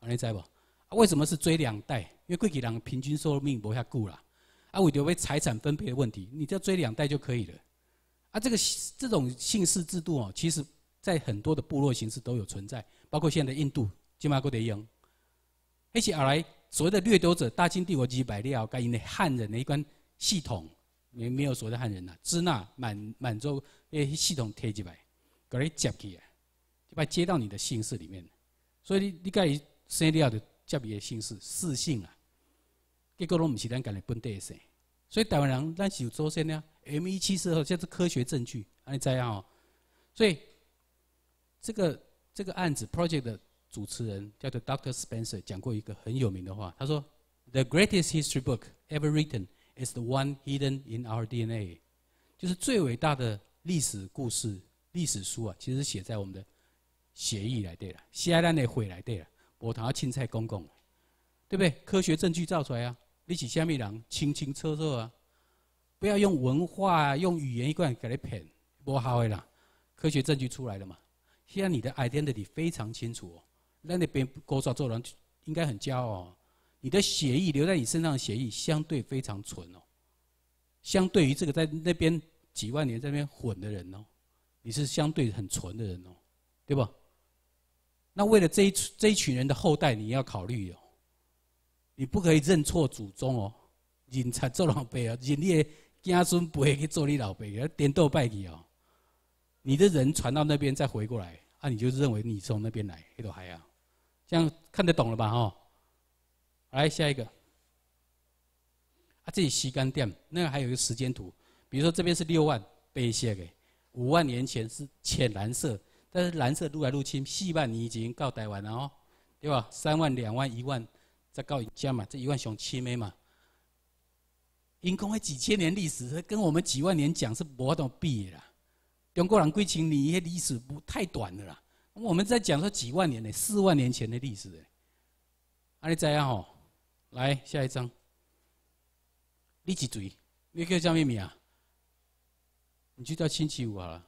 啊，你知不？为什么是追两代？因为过去人平均寿命不太久啦，啊，为着为财产分配的问题，你只要追两代就可以了。啊，这个这种姓氏制度哦，其实在很多的部落形式都有存在，包括现在的印度、金马哥得用。一起而来。所谓的掠夺者，大清帝国几百例，敖该因的汉人的一关系统，没没有所谓的汉人呐，支那满满洲诶系统贴起来，搁来接去啊，就把接到你的姓氏里面，所以你你该生了就接别姓氏，私姓啊，结果拢唔是咱家的本地生，所以台湾人咱是有做先咧，M 一七四号这是科学证据，阿你知影哦。所以这个这个案子 project。主持人叫做 Doctor Spencer 讲过一个很有名的话，他说：“The greatest history book ever written is the one hidden in our DNA。”就是最伟大的历史故事、历史书啊，其实写在我们的血液来对了 d 拉 a 内会来对了。我谈青菜公公，对不对？科学证据造出来啊，你起下面人清清楚楚啊，不要用文化、用语言一贯给他骗，不哈的啦，科学证据出来了嘛，现在你的 identity 非常清楚哦。在那边勾爪做人，应该很骄傲。你的血液留在你身上，的血液相对非常纯哦。相对于这个在那边几万年这边混的人哦，你是相对很纯的人哦，对吧？那为了这一这一群人的后代，你要考虑哦。你不可以认错祖宗哦。人才做老辈哦，你的子孙不会去做你老辈的颠倒拜你哦。你的人传到那边再回过来，啊，你就认为你从那边来，很多海洋。这样看得懂了吧？哈，来下一个。啊，这里西干店，那个还有一个时间图。比如说这边是六万被写嘅，五万年前是浅蓝色，但是蓝色入来入侵，四万你已经告台湾了哦，对吧？三万、两万、一万，再告一加嘛，这一万熊七枚嘛。因公会几千年历史，跟我们几万年讲是亳大比的啦。中国人归几你一些历史不太短的啦。我们在讲说几万年呢，四万年前的历史嘞。啊，你知样吼？来下一章。你己嘴？你可叫咩名啊？你就叫星期五好了。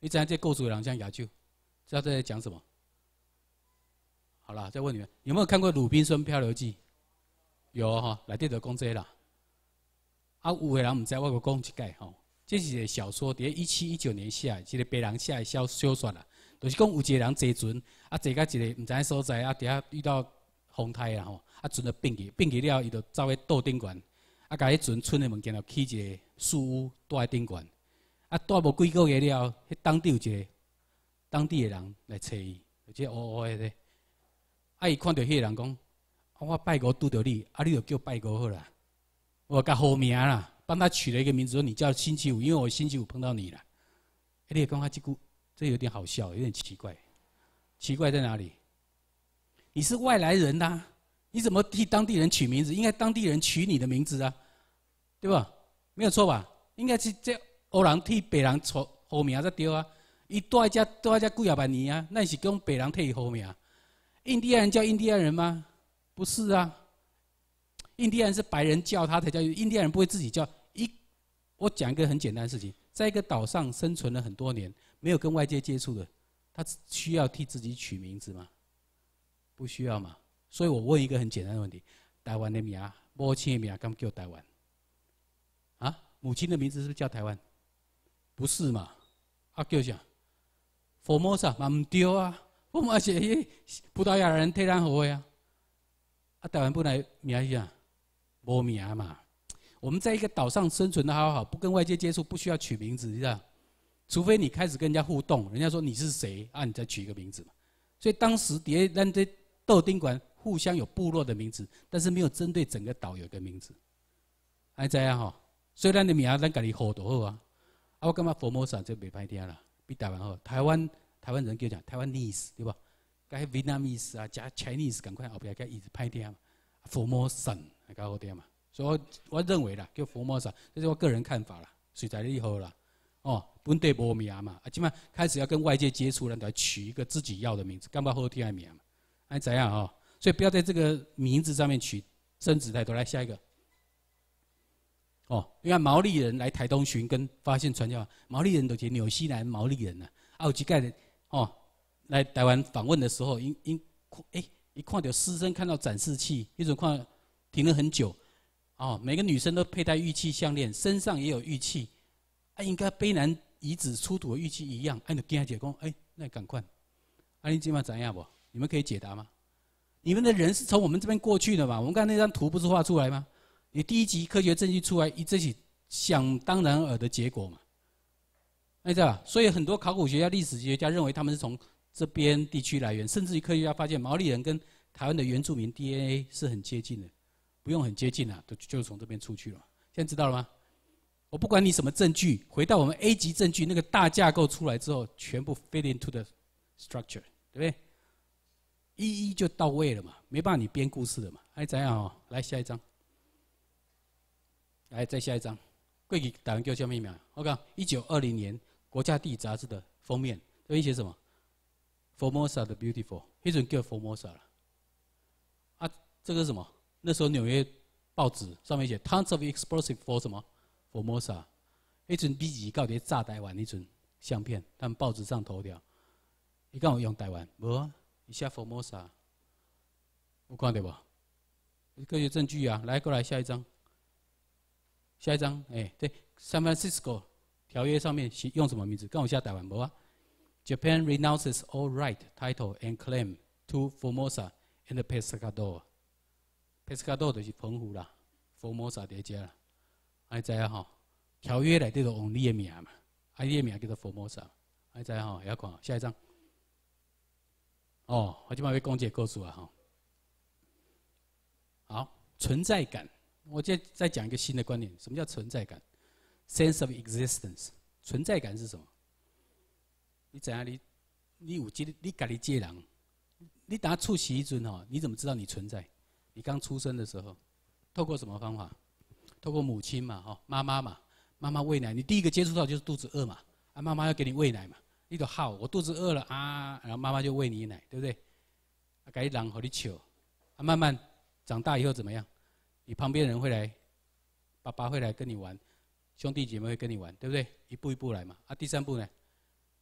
你怎样在告的人像亚洲，知道在讲什么？好了，再问你们有没有看过《鲁滨孙漂流记》？有哈，来接着讲这啦。啊，有个人唔知，我个讲一解吼，这是一个小说，伫一七一九年写，这个白人写的小小说啦。就是讲，有一个人坐船，啊，坐到一个毋知影所在，啊，伫遐遇到风台啊吼，啊，船就并去，并去了后，伊就走去岛顶悬，啊，甲迄船剩的物件就起一个树屋，住喺顶悬，啊，住无几个月了，迄当地有一个当地的人来找伊，而且乌乌的，啊，伊看到迄个人讲，啊，我拜五拄到你，啊，你就叫拜五好啦，我甲好名啦，帮他取了一个名字，说你叫星期五，因为我星期五碰到你啦，你会感觉即句这有点好笑，有点奇怪。奇怪在哪里？你是外来人呐，你怎么替当地人取名字？应该当地人取你的名字啊，对吧？没有错吧？应该是这欧狼替北狼取后名在丢啊。一多一家多一家，古雅白尼啊，那是跟北狼替后名啊。印第安人叫印第安人吗？不是啊，印第安是白人叫他才叫印第安人，不会自己叫。一，我讲一个很简单的事情，在一个岛上生存了很多年。没有跟外界接触的，他需要替自己取名字吗？不需要嘛。所以我问一个很简单的问题：台湾的名母亲的名啊，敢叫台湾？啊，母亲的名字是不是叫台湾？不是嘛？啊，叫啥？佛摩萨嘛？唔掉啊！佛摩是葡萄牙人，天然和呀。啊，台湾不来名一下，无名啊嘛。我们在一个岛上生存的好好，不跟外界接触，不需要取名字，知道？除非你开始跟人家互动，人家说你是谁，啊，你再取一个名字嘛。所以当时底下那这豆丁馆互相有部落的名字，但是没有针对整个岛有一个名字。还这样吼，虽然你名啊，咱家你好多好啊，啊，我干嘛佛摩萨就别拍掉了，比台湾好。台湾台湾人我讲台湾 n e e 对吧？该 Vietnamese 啊，加 Chinese 赶快后边该一直拍掉嘛，佛摩萨还搞好点嘛。所以，我我认为啦，叫佛摩萨，这是我个人看法啦，是在以后啦。哦，本地无名嘛，啊，起码开始要跟外界接触了，来取一个自己要的名字，干巴后天名嘛，哎，怎样哦？所以不要在这个名字上面取争执太多。来下一个。哦，你看毛利人来台东寻根，发现传教，毛利人都觉纽西兰毛利人呢？奥吉盖人哦，来台湾访问的时候，因因，哎，一看到师生看到展示器，一直看，停了很久。哦，每个女生都佩戴玉器项链，身上也有玉器。哎，应该悲南遗址出土的玉器一样，按照惊起来讲，哎，那赶快，阿林今晚怎样不？你们可以解答吗？你们的人是从我们这边过去的嘛？我们刚才那张图不是画出来吗？你第一集科学证据出来，一这些想当然尔的结果嘛？哎，对吧？所以很多考古学家、历史学家认为他们是从这边地区来源，甚至于科学家发现毛利人跟台湾的原住民 DNA 是很接近的，不用很接近啊，都就从这边出去了。现在知道了吗？我不管你什么证据，回到我们 A 级证据那个大架构出来之后，全部 fit into the structure，对不对？一一就到位了嘛，没办法你编故事的嘛，还怎样哦？来下一张，来再下一张，贵给打完我下面一秒。OK，一九二零年《国家地理》杂志的封面，这边写什么？Formosa 的 beautiful，一种叫 Formosa 了。啊，这个是什么？那时候纽约报纸上面写 tons of explosive for 什么？Formosa，迄阵 B 二到底炸台湾，迄阵相片，他们报纸上头条。伊讲我用台湾，无，伊写 Formosa。我看到无？科学证据啊！来，过来，下一张。下一张，哎，对，San Francisco 条约上面用什么名字？跟我写台湾，无啊？Japan renounces all right title and claim to Formosa and the p s c a d o r p e s c a d o r 就是澎湖啦，Formosa 叠加啦。I 在哈，条约嘞，叫都用你的名嘛，I 的名叫做 formosa。I 在哈，要看下一张。哦，我就把位讲解故事啊哈。好，存在感，我今再讲一个新的观点，什么叫存在感？Sense of existence，存在感是什么？你在哪里？你有接你隔里接人？你打出席准哦？你怎么知道你存在？你刚出生的时候，透过什么方法？透过母亲嘛，哈，妈妈嘛，妈妈喂奶，你第一个接触到就是肚子饿嘛，啊妈妈要给你喂奶嘛，你个号我肚子饿了啊，然后妈妈就喂你奶，对不对？啊改狼和你求，啊慢慢长大以后怎么样？你旁边人会来，爸爸会来跟你玩，兄弟姐妹会跟你玩，对不对？一步一步来嘛，啊第三步呢，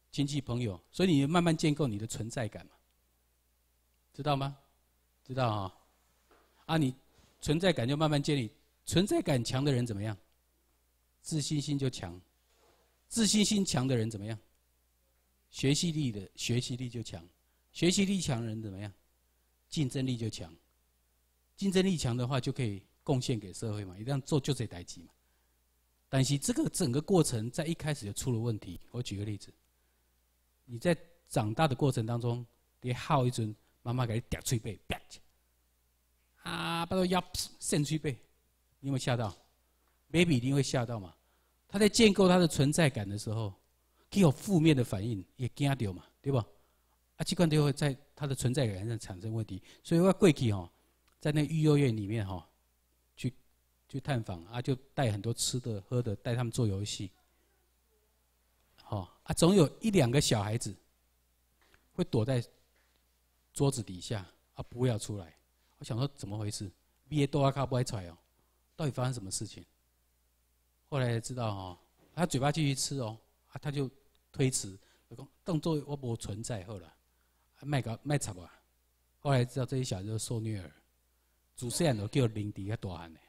亲戚朋友，所以你慢慢建构你的存在感嘛，知道吗？知道啊，啊你存在感就慢慢建立。存在感强的人怎么样？自信心就强。自信心强的人怎么样？学习力的学习力就强。学习力强人怎么样？竞争力就强。竞争力强的话，就可以贡献给社会嘛。一定要做就这一代机嘛。但是这个整个过程在一开始就出了问题。我举个例子，你在长大的过程当中，你耗一阵，妈妈给你掉吹背，啪！啊，把都腰生吹背。因为吓到，maybe 一定会吓到嘛。他在建构他的存在感的时候，会有负面的反应，也惊掉嘛，对吧？啊，器官就会在他的存在感上产生问题。所以，我贵去哈，在那育幼院里面哈，去去探访啊，就带很多吃的喝的，带他们做游戏。哦、啊，总有一两个小孩子会躲在桌子底下啊，不要出来。我想说，怎么回事？别多阿靠不爱来哦。到底发生什么事情？后来知道哦，他嘴巴继续吃哦，啊他就推迟，动作我不存在。后来卖个卖惨吧，后来知道这些小就是受虐儿，主人都叫林迪要多喊的。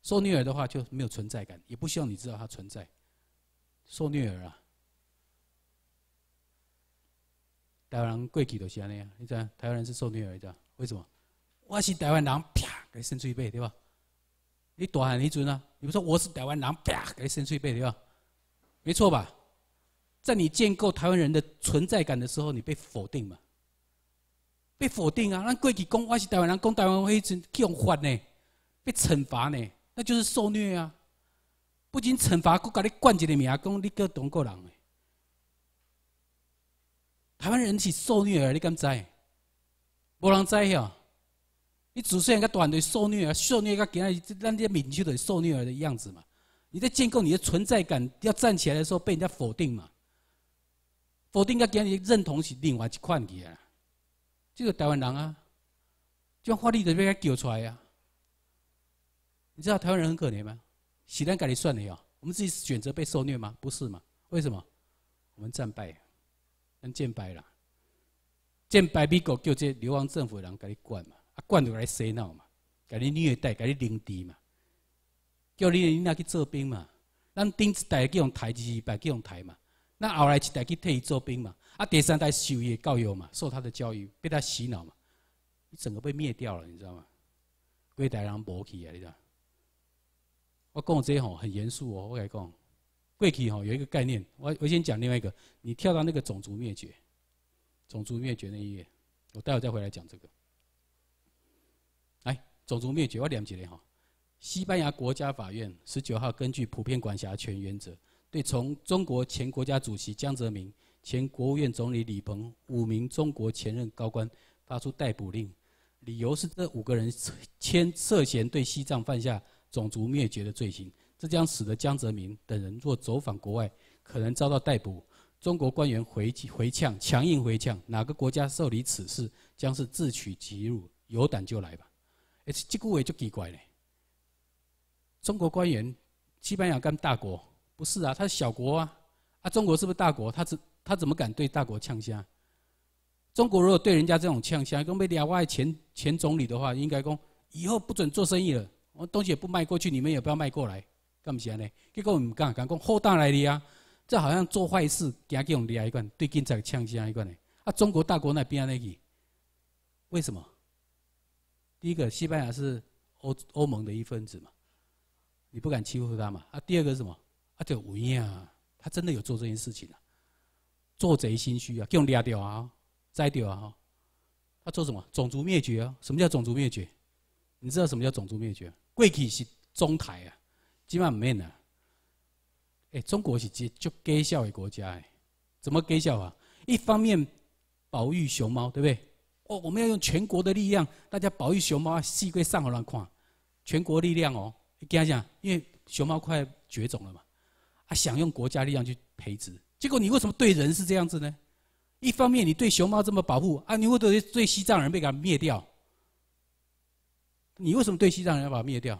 受虐儿的话就没有存在感，也不希望你知道他存在。受虐儿啊，台湾人贵是安尼啊，你知道台湾人是受虐儿，你知道为什么？我是台湾人，啪给生出一背，对吧？你大汉立足呢？你不说我是台湾人，啪给你扇碎背的吧？没错吧？在你建构台湾人的存在感的时候，你被否定嘛？被否定啊！那过去讲我是台湾人，讲台湾会怎用罚呢？被惩罚呢？那就是受虐啊！不仅惩罚，国家你冠一个名，讲你叫中国人。台湾人是受虐啊！你敢知？无人知呀？你只是一个短的受虐啊，受虐儿给让那些闽区的受虐儿的样子嘛？你在建构你的存在感，要站起来的时候被人家否定嘛？否定跟给你认同是另外一款的。啊。这个台湾人啊，将法律的被他救出来啊！你知道台湾人很可怜吗？喜单给你算了呀，我们自己选择被受虐吗？不是嘛？为什么？我们战败，能战败了，战败美国叫这流亡政府的人给你管嘛？灌住来洗脑嘛，给你虐的带，给你领地嘛，叫恁囡仔去做兵嘛。咱顶一代叫用台二代叫用台嘛。那后来一代去替伊做兵嘛。啊，第三代受伊的教育嘛，受他的教育，被他洗脑嘛，整个被灭掉了，你知道吗？贵台人无去啊，你知？道？我讲这吼很严肃哦，我来讲。过去吼有一个概念，我我先讲另外一个。你跳到那个种族灭绝，种族灭绝那一页，我待会再回来讲这个。种族灭绝要连几年哈！西班牙国家法院十九号根据普遍管辖权原则，对从中国前国家主席江泽民、前国务院总理李鹏五名中国前任高官发出逮捕令，理由是这五个人签涉嫌对西藏犯下种族灭绝的罪行。这将使得江泽民等人若走访国外，可能遭到逮捕。中国官员回回呛，强硬回呛，哪个国家受理此事，将是自取其辱。有胆就来吧！哎，这句话就奇怪了。中国官员，西班牙跟大国不是啊，他是小国啊。啊，中国是不是大国？他怎他怎么敢对大国呛虾？中国如果对人家这种呛虾，跟被利亚前前总理的话，应该讲以后不准做生意了，我东西也不卖过去，你们也不要卖过来，干不是安呢？结果们干，讲讲后大来的啊，这好像做坏事，惊叫我们来一个对警察呛虾一个呢。啊，中国大国那边那个，为什么？第一个，西班牙是欧欧盟的一份子嘛，你不敢欺负他嘛。啊，第二个是什么？啊，这也纳，他真的有做这件事情啊，做贼心虚啊，叫人掠掉啊，摘掉啊。他做什么？种族灭绝啊？什么叫种族灭绝？你知道什么叫种族灭绝？过去是中台啊，基本唔免啊。哎，中国是只就搞笑的国家哎，怎么搞笑啊？一方面保育熊猫，对不对？哦，我们要用全国的力量，大家保育熊猫、细龟、上海乱看，全国力量哦。跟他讲，因为熊猫快绝种了嘛，啊，想用国家力量去培植。结果你为什么对人是这样子呢？一方面你对熊猫这么保护啊，你会对对西藏人被给灭掉？你为什么对西藏人要把它灭掉？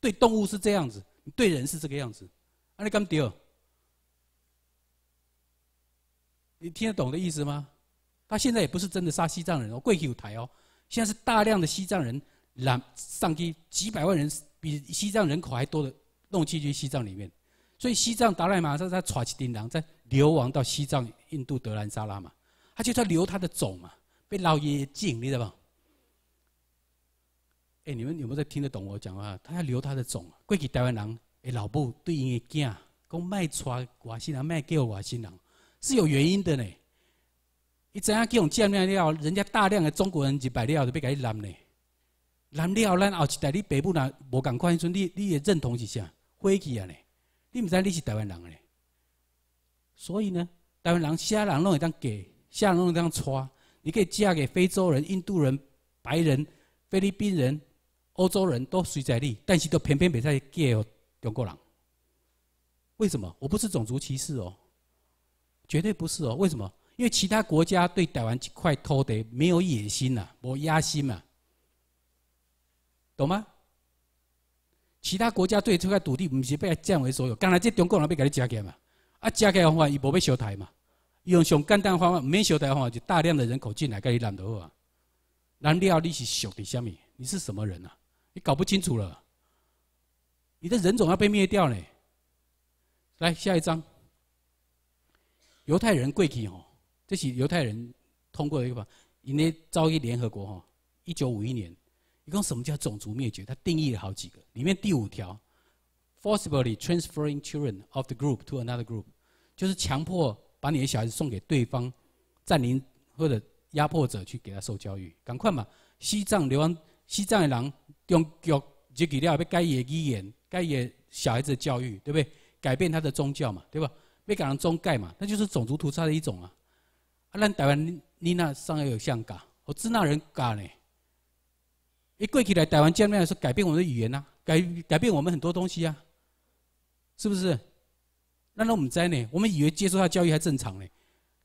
对动物是这样子，你对人是这个样子？阿里甘迪尔，你听得懂的意思吗？他现在也不是真的杀西藏人哦，贵有台哦，现在是大量的西藏人，上上街，几百万人比西藏人口还多的，弄进去西藏里面，所以西藏达赖玛上在揣起叮郎在流亡到西藏、印度德兰沙拉嘛，他就在留他的种嘛，被老爷禁，你知道吧？哎，你们有没有在听得懂我讲话？他要留他的种，贵给台湾人哎老布对音的惊，讲卖爪外西人卖给外西人，是有原因的呢。伊知影叫用贱了，人家大量的中国人入来了就要甲伊拦呢。拦了咱后一代你爸母若无共款，说你，你的认同是啥？黑去啊尼，你毋知你是台湾人呢？所以呢，台湾人下人拢会当嫁，下人拢会当娶。你可以嫁给非洲人、印度人、白人、菲律宾人、欧洲人都随在你，但是都偏偏袂使嫁中国人。为什么？我不是种族歧视哦，绝对不是哦。为什么？因为其他国家对台湾这块土地没有野心呐，我压心嘛，懂吗？其他国家对这块土地不是被占为所有，当然这中国人被给你加价嘛，啊加价的话，伊无被收台嘛，用上简单的方法，没免台台话，就大量的人口进来，给你染毒啊！染料你是属的什么？你是什么人啊？你搞不清楚了，你的人种要被灭掉嘞！来下一张，犹太人跪去哦，这些犹太人通过一个，因为遭遇联合国哈，一九五一年，一共什么叫种族灭绝？它定义了好几个，里面第五条，forcibly transferring children of the group to another group，就是强迫把你的小孩子送给对方占领或者压迫者去给他受教育，赶快嘛。西藏流亡西藏的人用局，他给了要改伊的语言，改伊小孩子的教育，对不对？改变他的宗教嘛，对吧？被改成中概嘛，那就是种族屠杀的一种啊。那台湾、你那、上海、有香港、我支那人搞呢？一过去来台湾见面，候，改变我们的语言呐，改改变我们很多东西啊，是不是？那让我们呢？我们以为接受他教育还正常呢，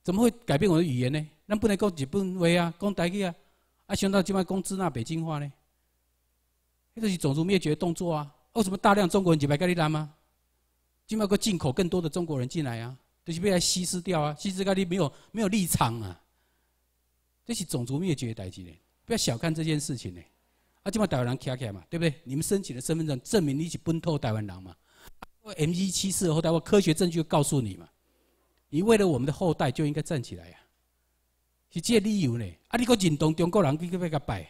怎么会改变我的语言呢？那不能讲日本话啊，讲台语啊，啊，想到今晚讲支那北京话呢？这是种族灭绝的动作啊！为什么大量中国人就来跟你来吗？就卖个进口更多的中国人进来呀？就是被他稀释掉啊！稀释到你没有没有立场啊！这是种族灭绝代志呢，不要小看这件事情呢。啊，怎么台湾人起来嘛？对不对？你们申请的身份证证明你是本土台湾人嘛？我 M 七七四后，台我科学证据告诉你嘛，你为了我们的后代就应该站起来呀！是这个理由呢？啊，你个认同中国人去去被个败，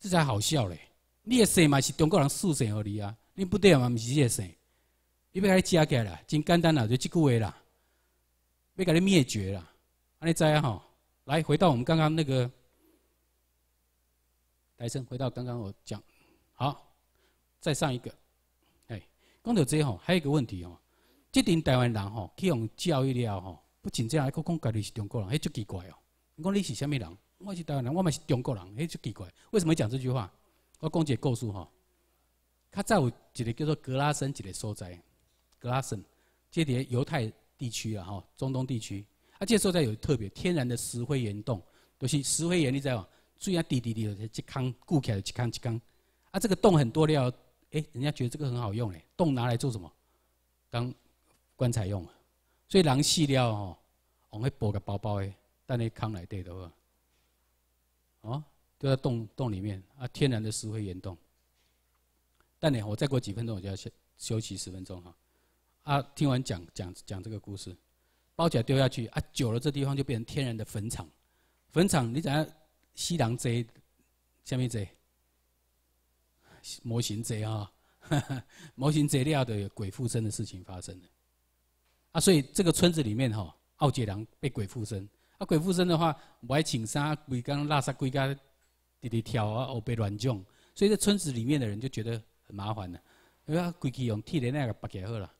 这才好笑嘞！你的姓嘛是中国人素姓而已啊，你不对嘛，不是这个姓，你他要起来啦，真简单啦，就这句话啦。被甲得灭绝了，安尼知啊吼，来回到我们刚刚那个来生，回到刚刚我讲，好，再上一个，哎，讲到这吼，还有一个问题吼，即阵台湾人吼，去用教育了吼，不仅这样，还讲家己是中国人，迄足奇怪哦。你讲你是虾米人？我是台湾人，我嘛是中国人，迄足奇怪。为什么讲这句话？我讲一个故事吼，较早有一个叫做格拉森一个所在，格拉森，这底犹太。地区啊，哈，中东地区，啊，这时候在有特别天然的石灰岩洞，都是石灰岩道在注最啊，滴滴滴的一坑固起来，一坑一坑。啊，这个洞很多料，哎，人家觉得这个很好用，嘞。洞拿来做什么？当棺材用，所以狼细料哦，往那包个包包诶，带那坑来对的啊，哦，就在洞洞里面，啊，天然的石灰岩洞。但你，我再过几分钟我就要休休息十分钟哈。啊！听完讲讲讲这个故事，包起来丢下去啊！久了，这地方就变成天然的坟场。坟场你怎样西狼贼？下面贼？模型贼啊！模型贼料的鬼附身的事情发生了。啊！所以这个村子里面哈，奥杰良被鬼附身。啊！鬼附身的话，买请纱，鬼刚拉萨鬼家滴滴跳啊，我被乱撞。所以这村子里面的人就觉得很麻烦了。因为鬼去用铁链那个绑起来好了。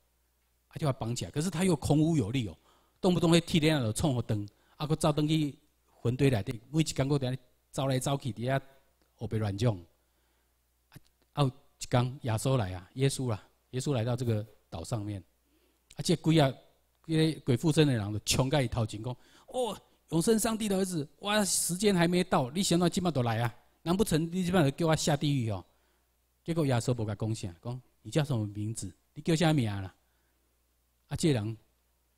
就要绑起来，可是他又空无有力哦，动不动会铁链啊就创好长，啊，佮走灯去坟堆内底，每一间佫在招来招去，底下后边乱撞。啊，有一天，耶稣来啊，耶稣啦，耶稣来到这个岛上面，啊，这鬼啊，因为鬼附身的人就冲过来讨情，讲：哦，永生上帝的儿子，哇，时间还没到，你想到今满都来啊？难不成你今满来叫我下地狱哦？结果耶稣无甲讲啥，讲你叫什么名字？你叫啥名啦？啊，这人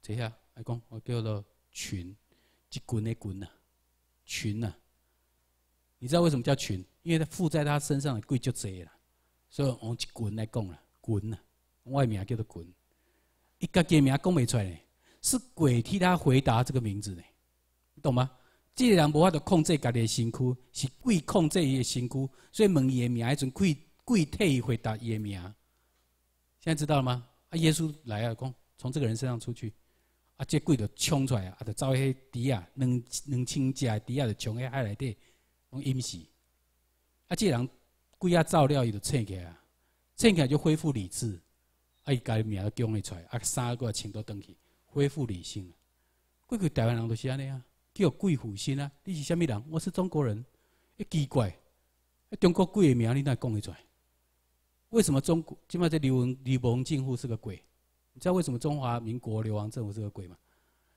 这下来讲，我叫做群，一群的群呐，群呐。你知道为什么叫群？因为他附在他身上的鬼就多啦，所以用一群来讲啦，群呐，外的名叫做群。一个叫名讲不出来，呢，是鬼替他回答这个名字呢，懂吗？这人无法度控制家己的身躯，是鬼控制伊的身躯，所以问伊的名，迄阵鬼鬼替伊回答伊的名。现在知道了吗？啊，耶稣来啊，讲。从这个人身上出去，啊，这鬼就冲出来啊，就走黑底仔，两两千家底仔就冲黑海内底，讲阴死。啊，这人鬼啊，照料伊就醒起啊，醒起来就恢复理智，啊，伊家名讲会出来，啊，三个钱都登去，恢复理性。鬼鬼台湾人都是安尼啊，叫鬼斧神啊。你是什物人？我是中国人。一奇怪，中国鬼的名你哪讲会出来？为什么中国？今麦这刘文刘文政府是个鬼？你知道为什么中华民国流亡政府是个鬼吗？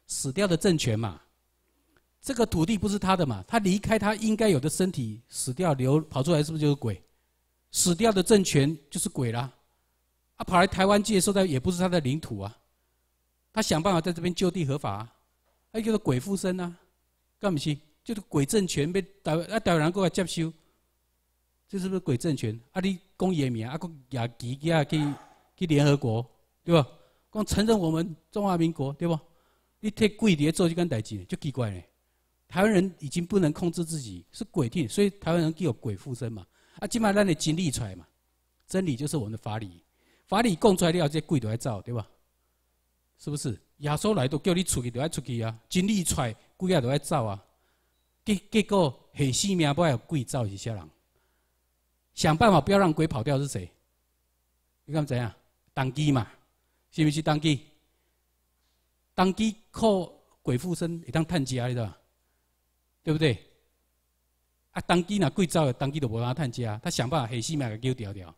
死掉的政权嘛，这个土地不是他的嘛，他离开他应该有的身体死掉流跑出来是不是就是鬼？死掉的政权就是鬼啦，啊，跑来台湾接收的也不是他的领土啊，他想办法在这边就地合法，啊，他就是鬼附身呐，干不去？就是鬼政权被导啊湾人过来接收，这是不是鬼政权？啊，你公爷名啊，还去去联合国对吧？光承认我们中华民国，对不？你替鬼碟造件代志呢，就奇怪嘞。台湾人已经不能控制自己，是鬼定，所以台湾人就有鬼附身嘛。啊，起码让你经历出来嘛。真理就是我们的法理，法理供出来了，这些鬼都爱造，对吧？是不是？耶稣来都叫你出去，就要出去啊。经历出来，鬼也都要造啊。结结果害死命，不要鬼造一些人？想办法不要让鬼跑掉，是谁？你看怎样？当机嘛。是毋是当机？当机靠鬼附身会当探机啊，对吧？对不对？啊，当机呐，鬼走的当机都无通探机啊，他想办法黑心咪给丢掉掉。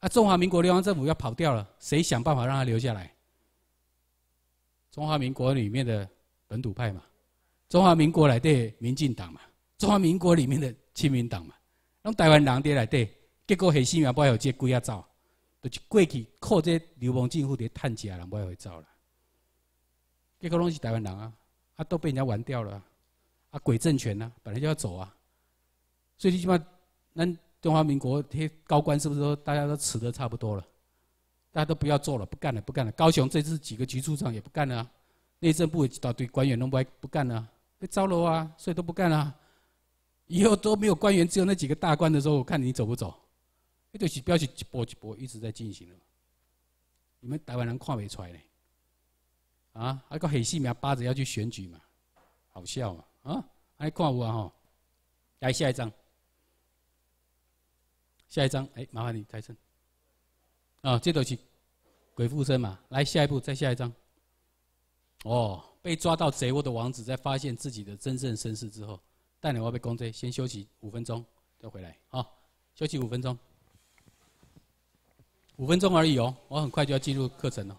啊，中华民国台湾政府要跑掉了，谁想办法让他留下来？中华民国里面的本土派嘛，中华民国来对民进党嘛，中华民国里面的亲民党嘛，拢台湾人在内底，结果黑心咪不还有这鬼啊走？就是过去靠这流氓政府在趁食人不也会走了。结果拢是台湾人啊，啊都被人家玩掉了。啊，鬼政权呐，本来就要走啊。所以最起码，咱中华民国这些高官是不是大家都辞得差不多了？大家都不要做了，不干了，不干了。高雄这次几个局处长也不干了，内政部一大堆官员拢不不干了，被招了啊，所以都不干了。以后都没有官员，只有那几个大官的时候，我看你走不走？这就是表示一波一波一直在进行了。你们台湾人看不出来呢？啊，还个十四名八字要去选举嘛？好笑嘛？啊，还看我哈，来下一张，下一张，哎，麻烦你台生。啊，这都是鬼附身嘛？来下一步，再下一张。哦，被抓到贼窝的王子，在发现自己的真正身世之后，带领我被公追，先休息五分钟，再回来。好，休息五分钟。五分钟而已哦，我很快就要进入课程了。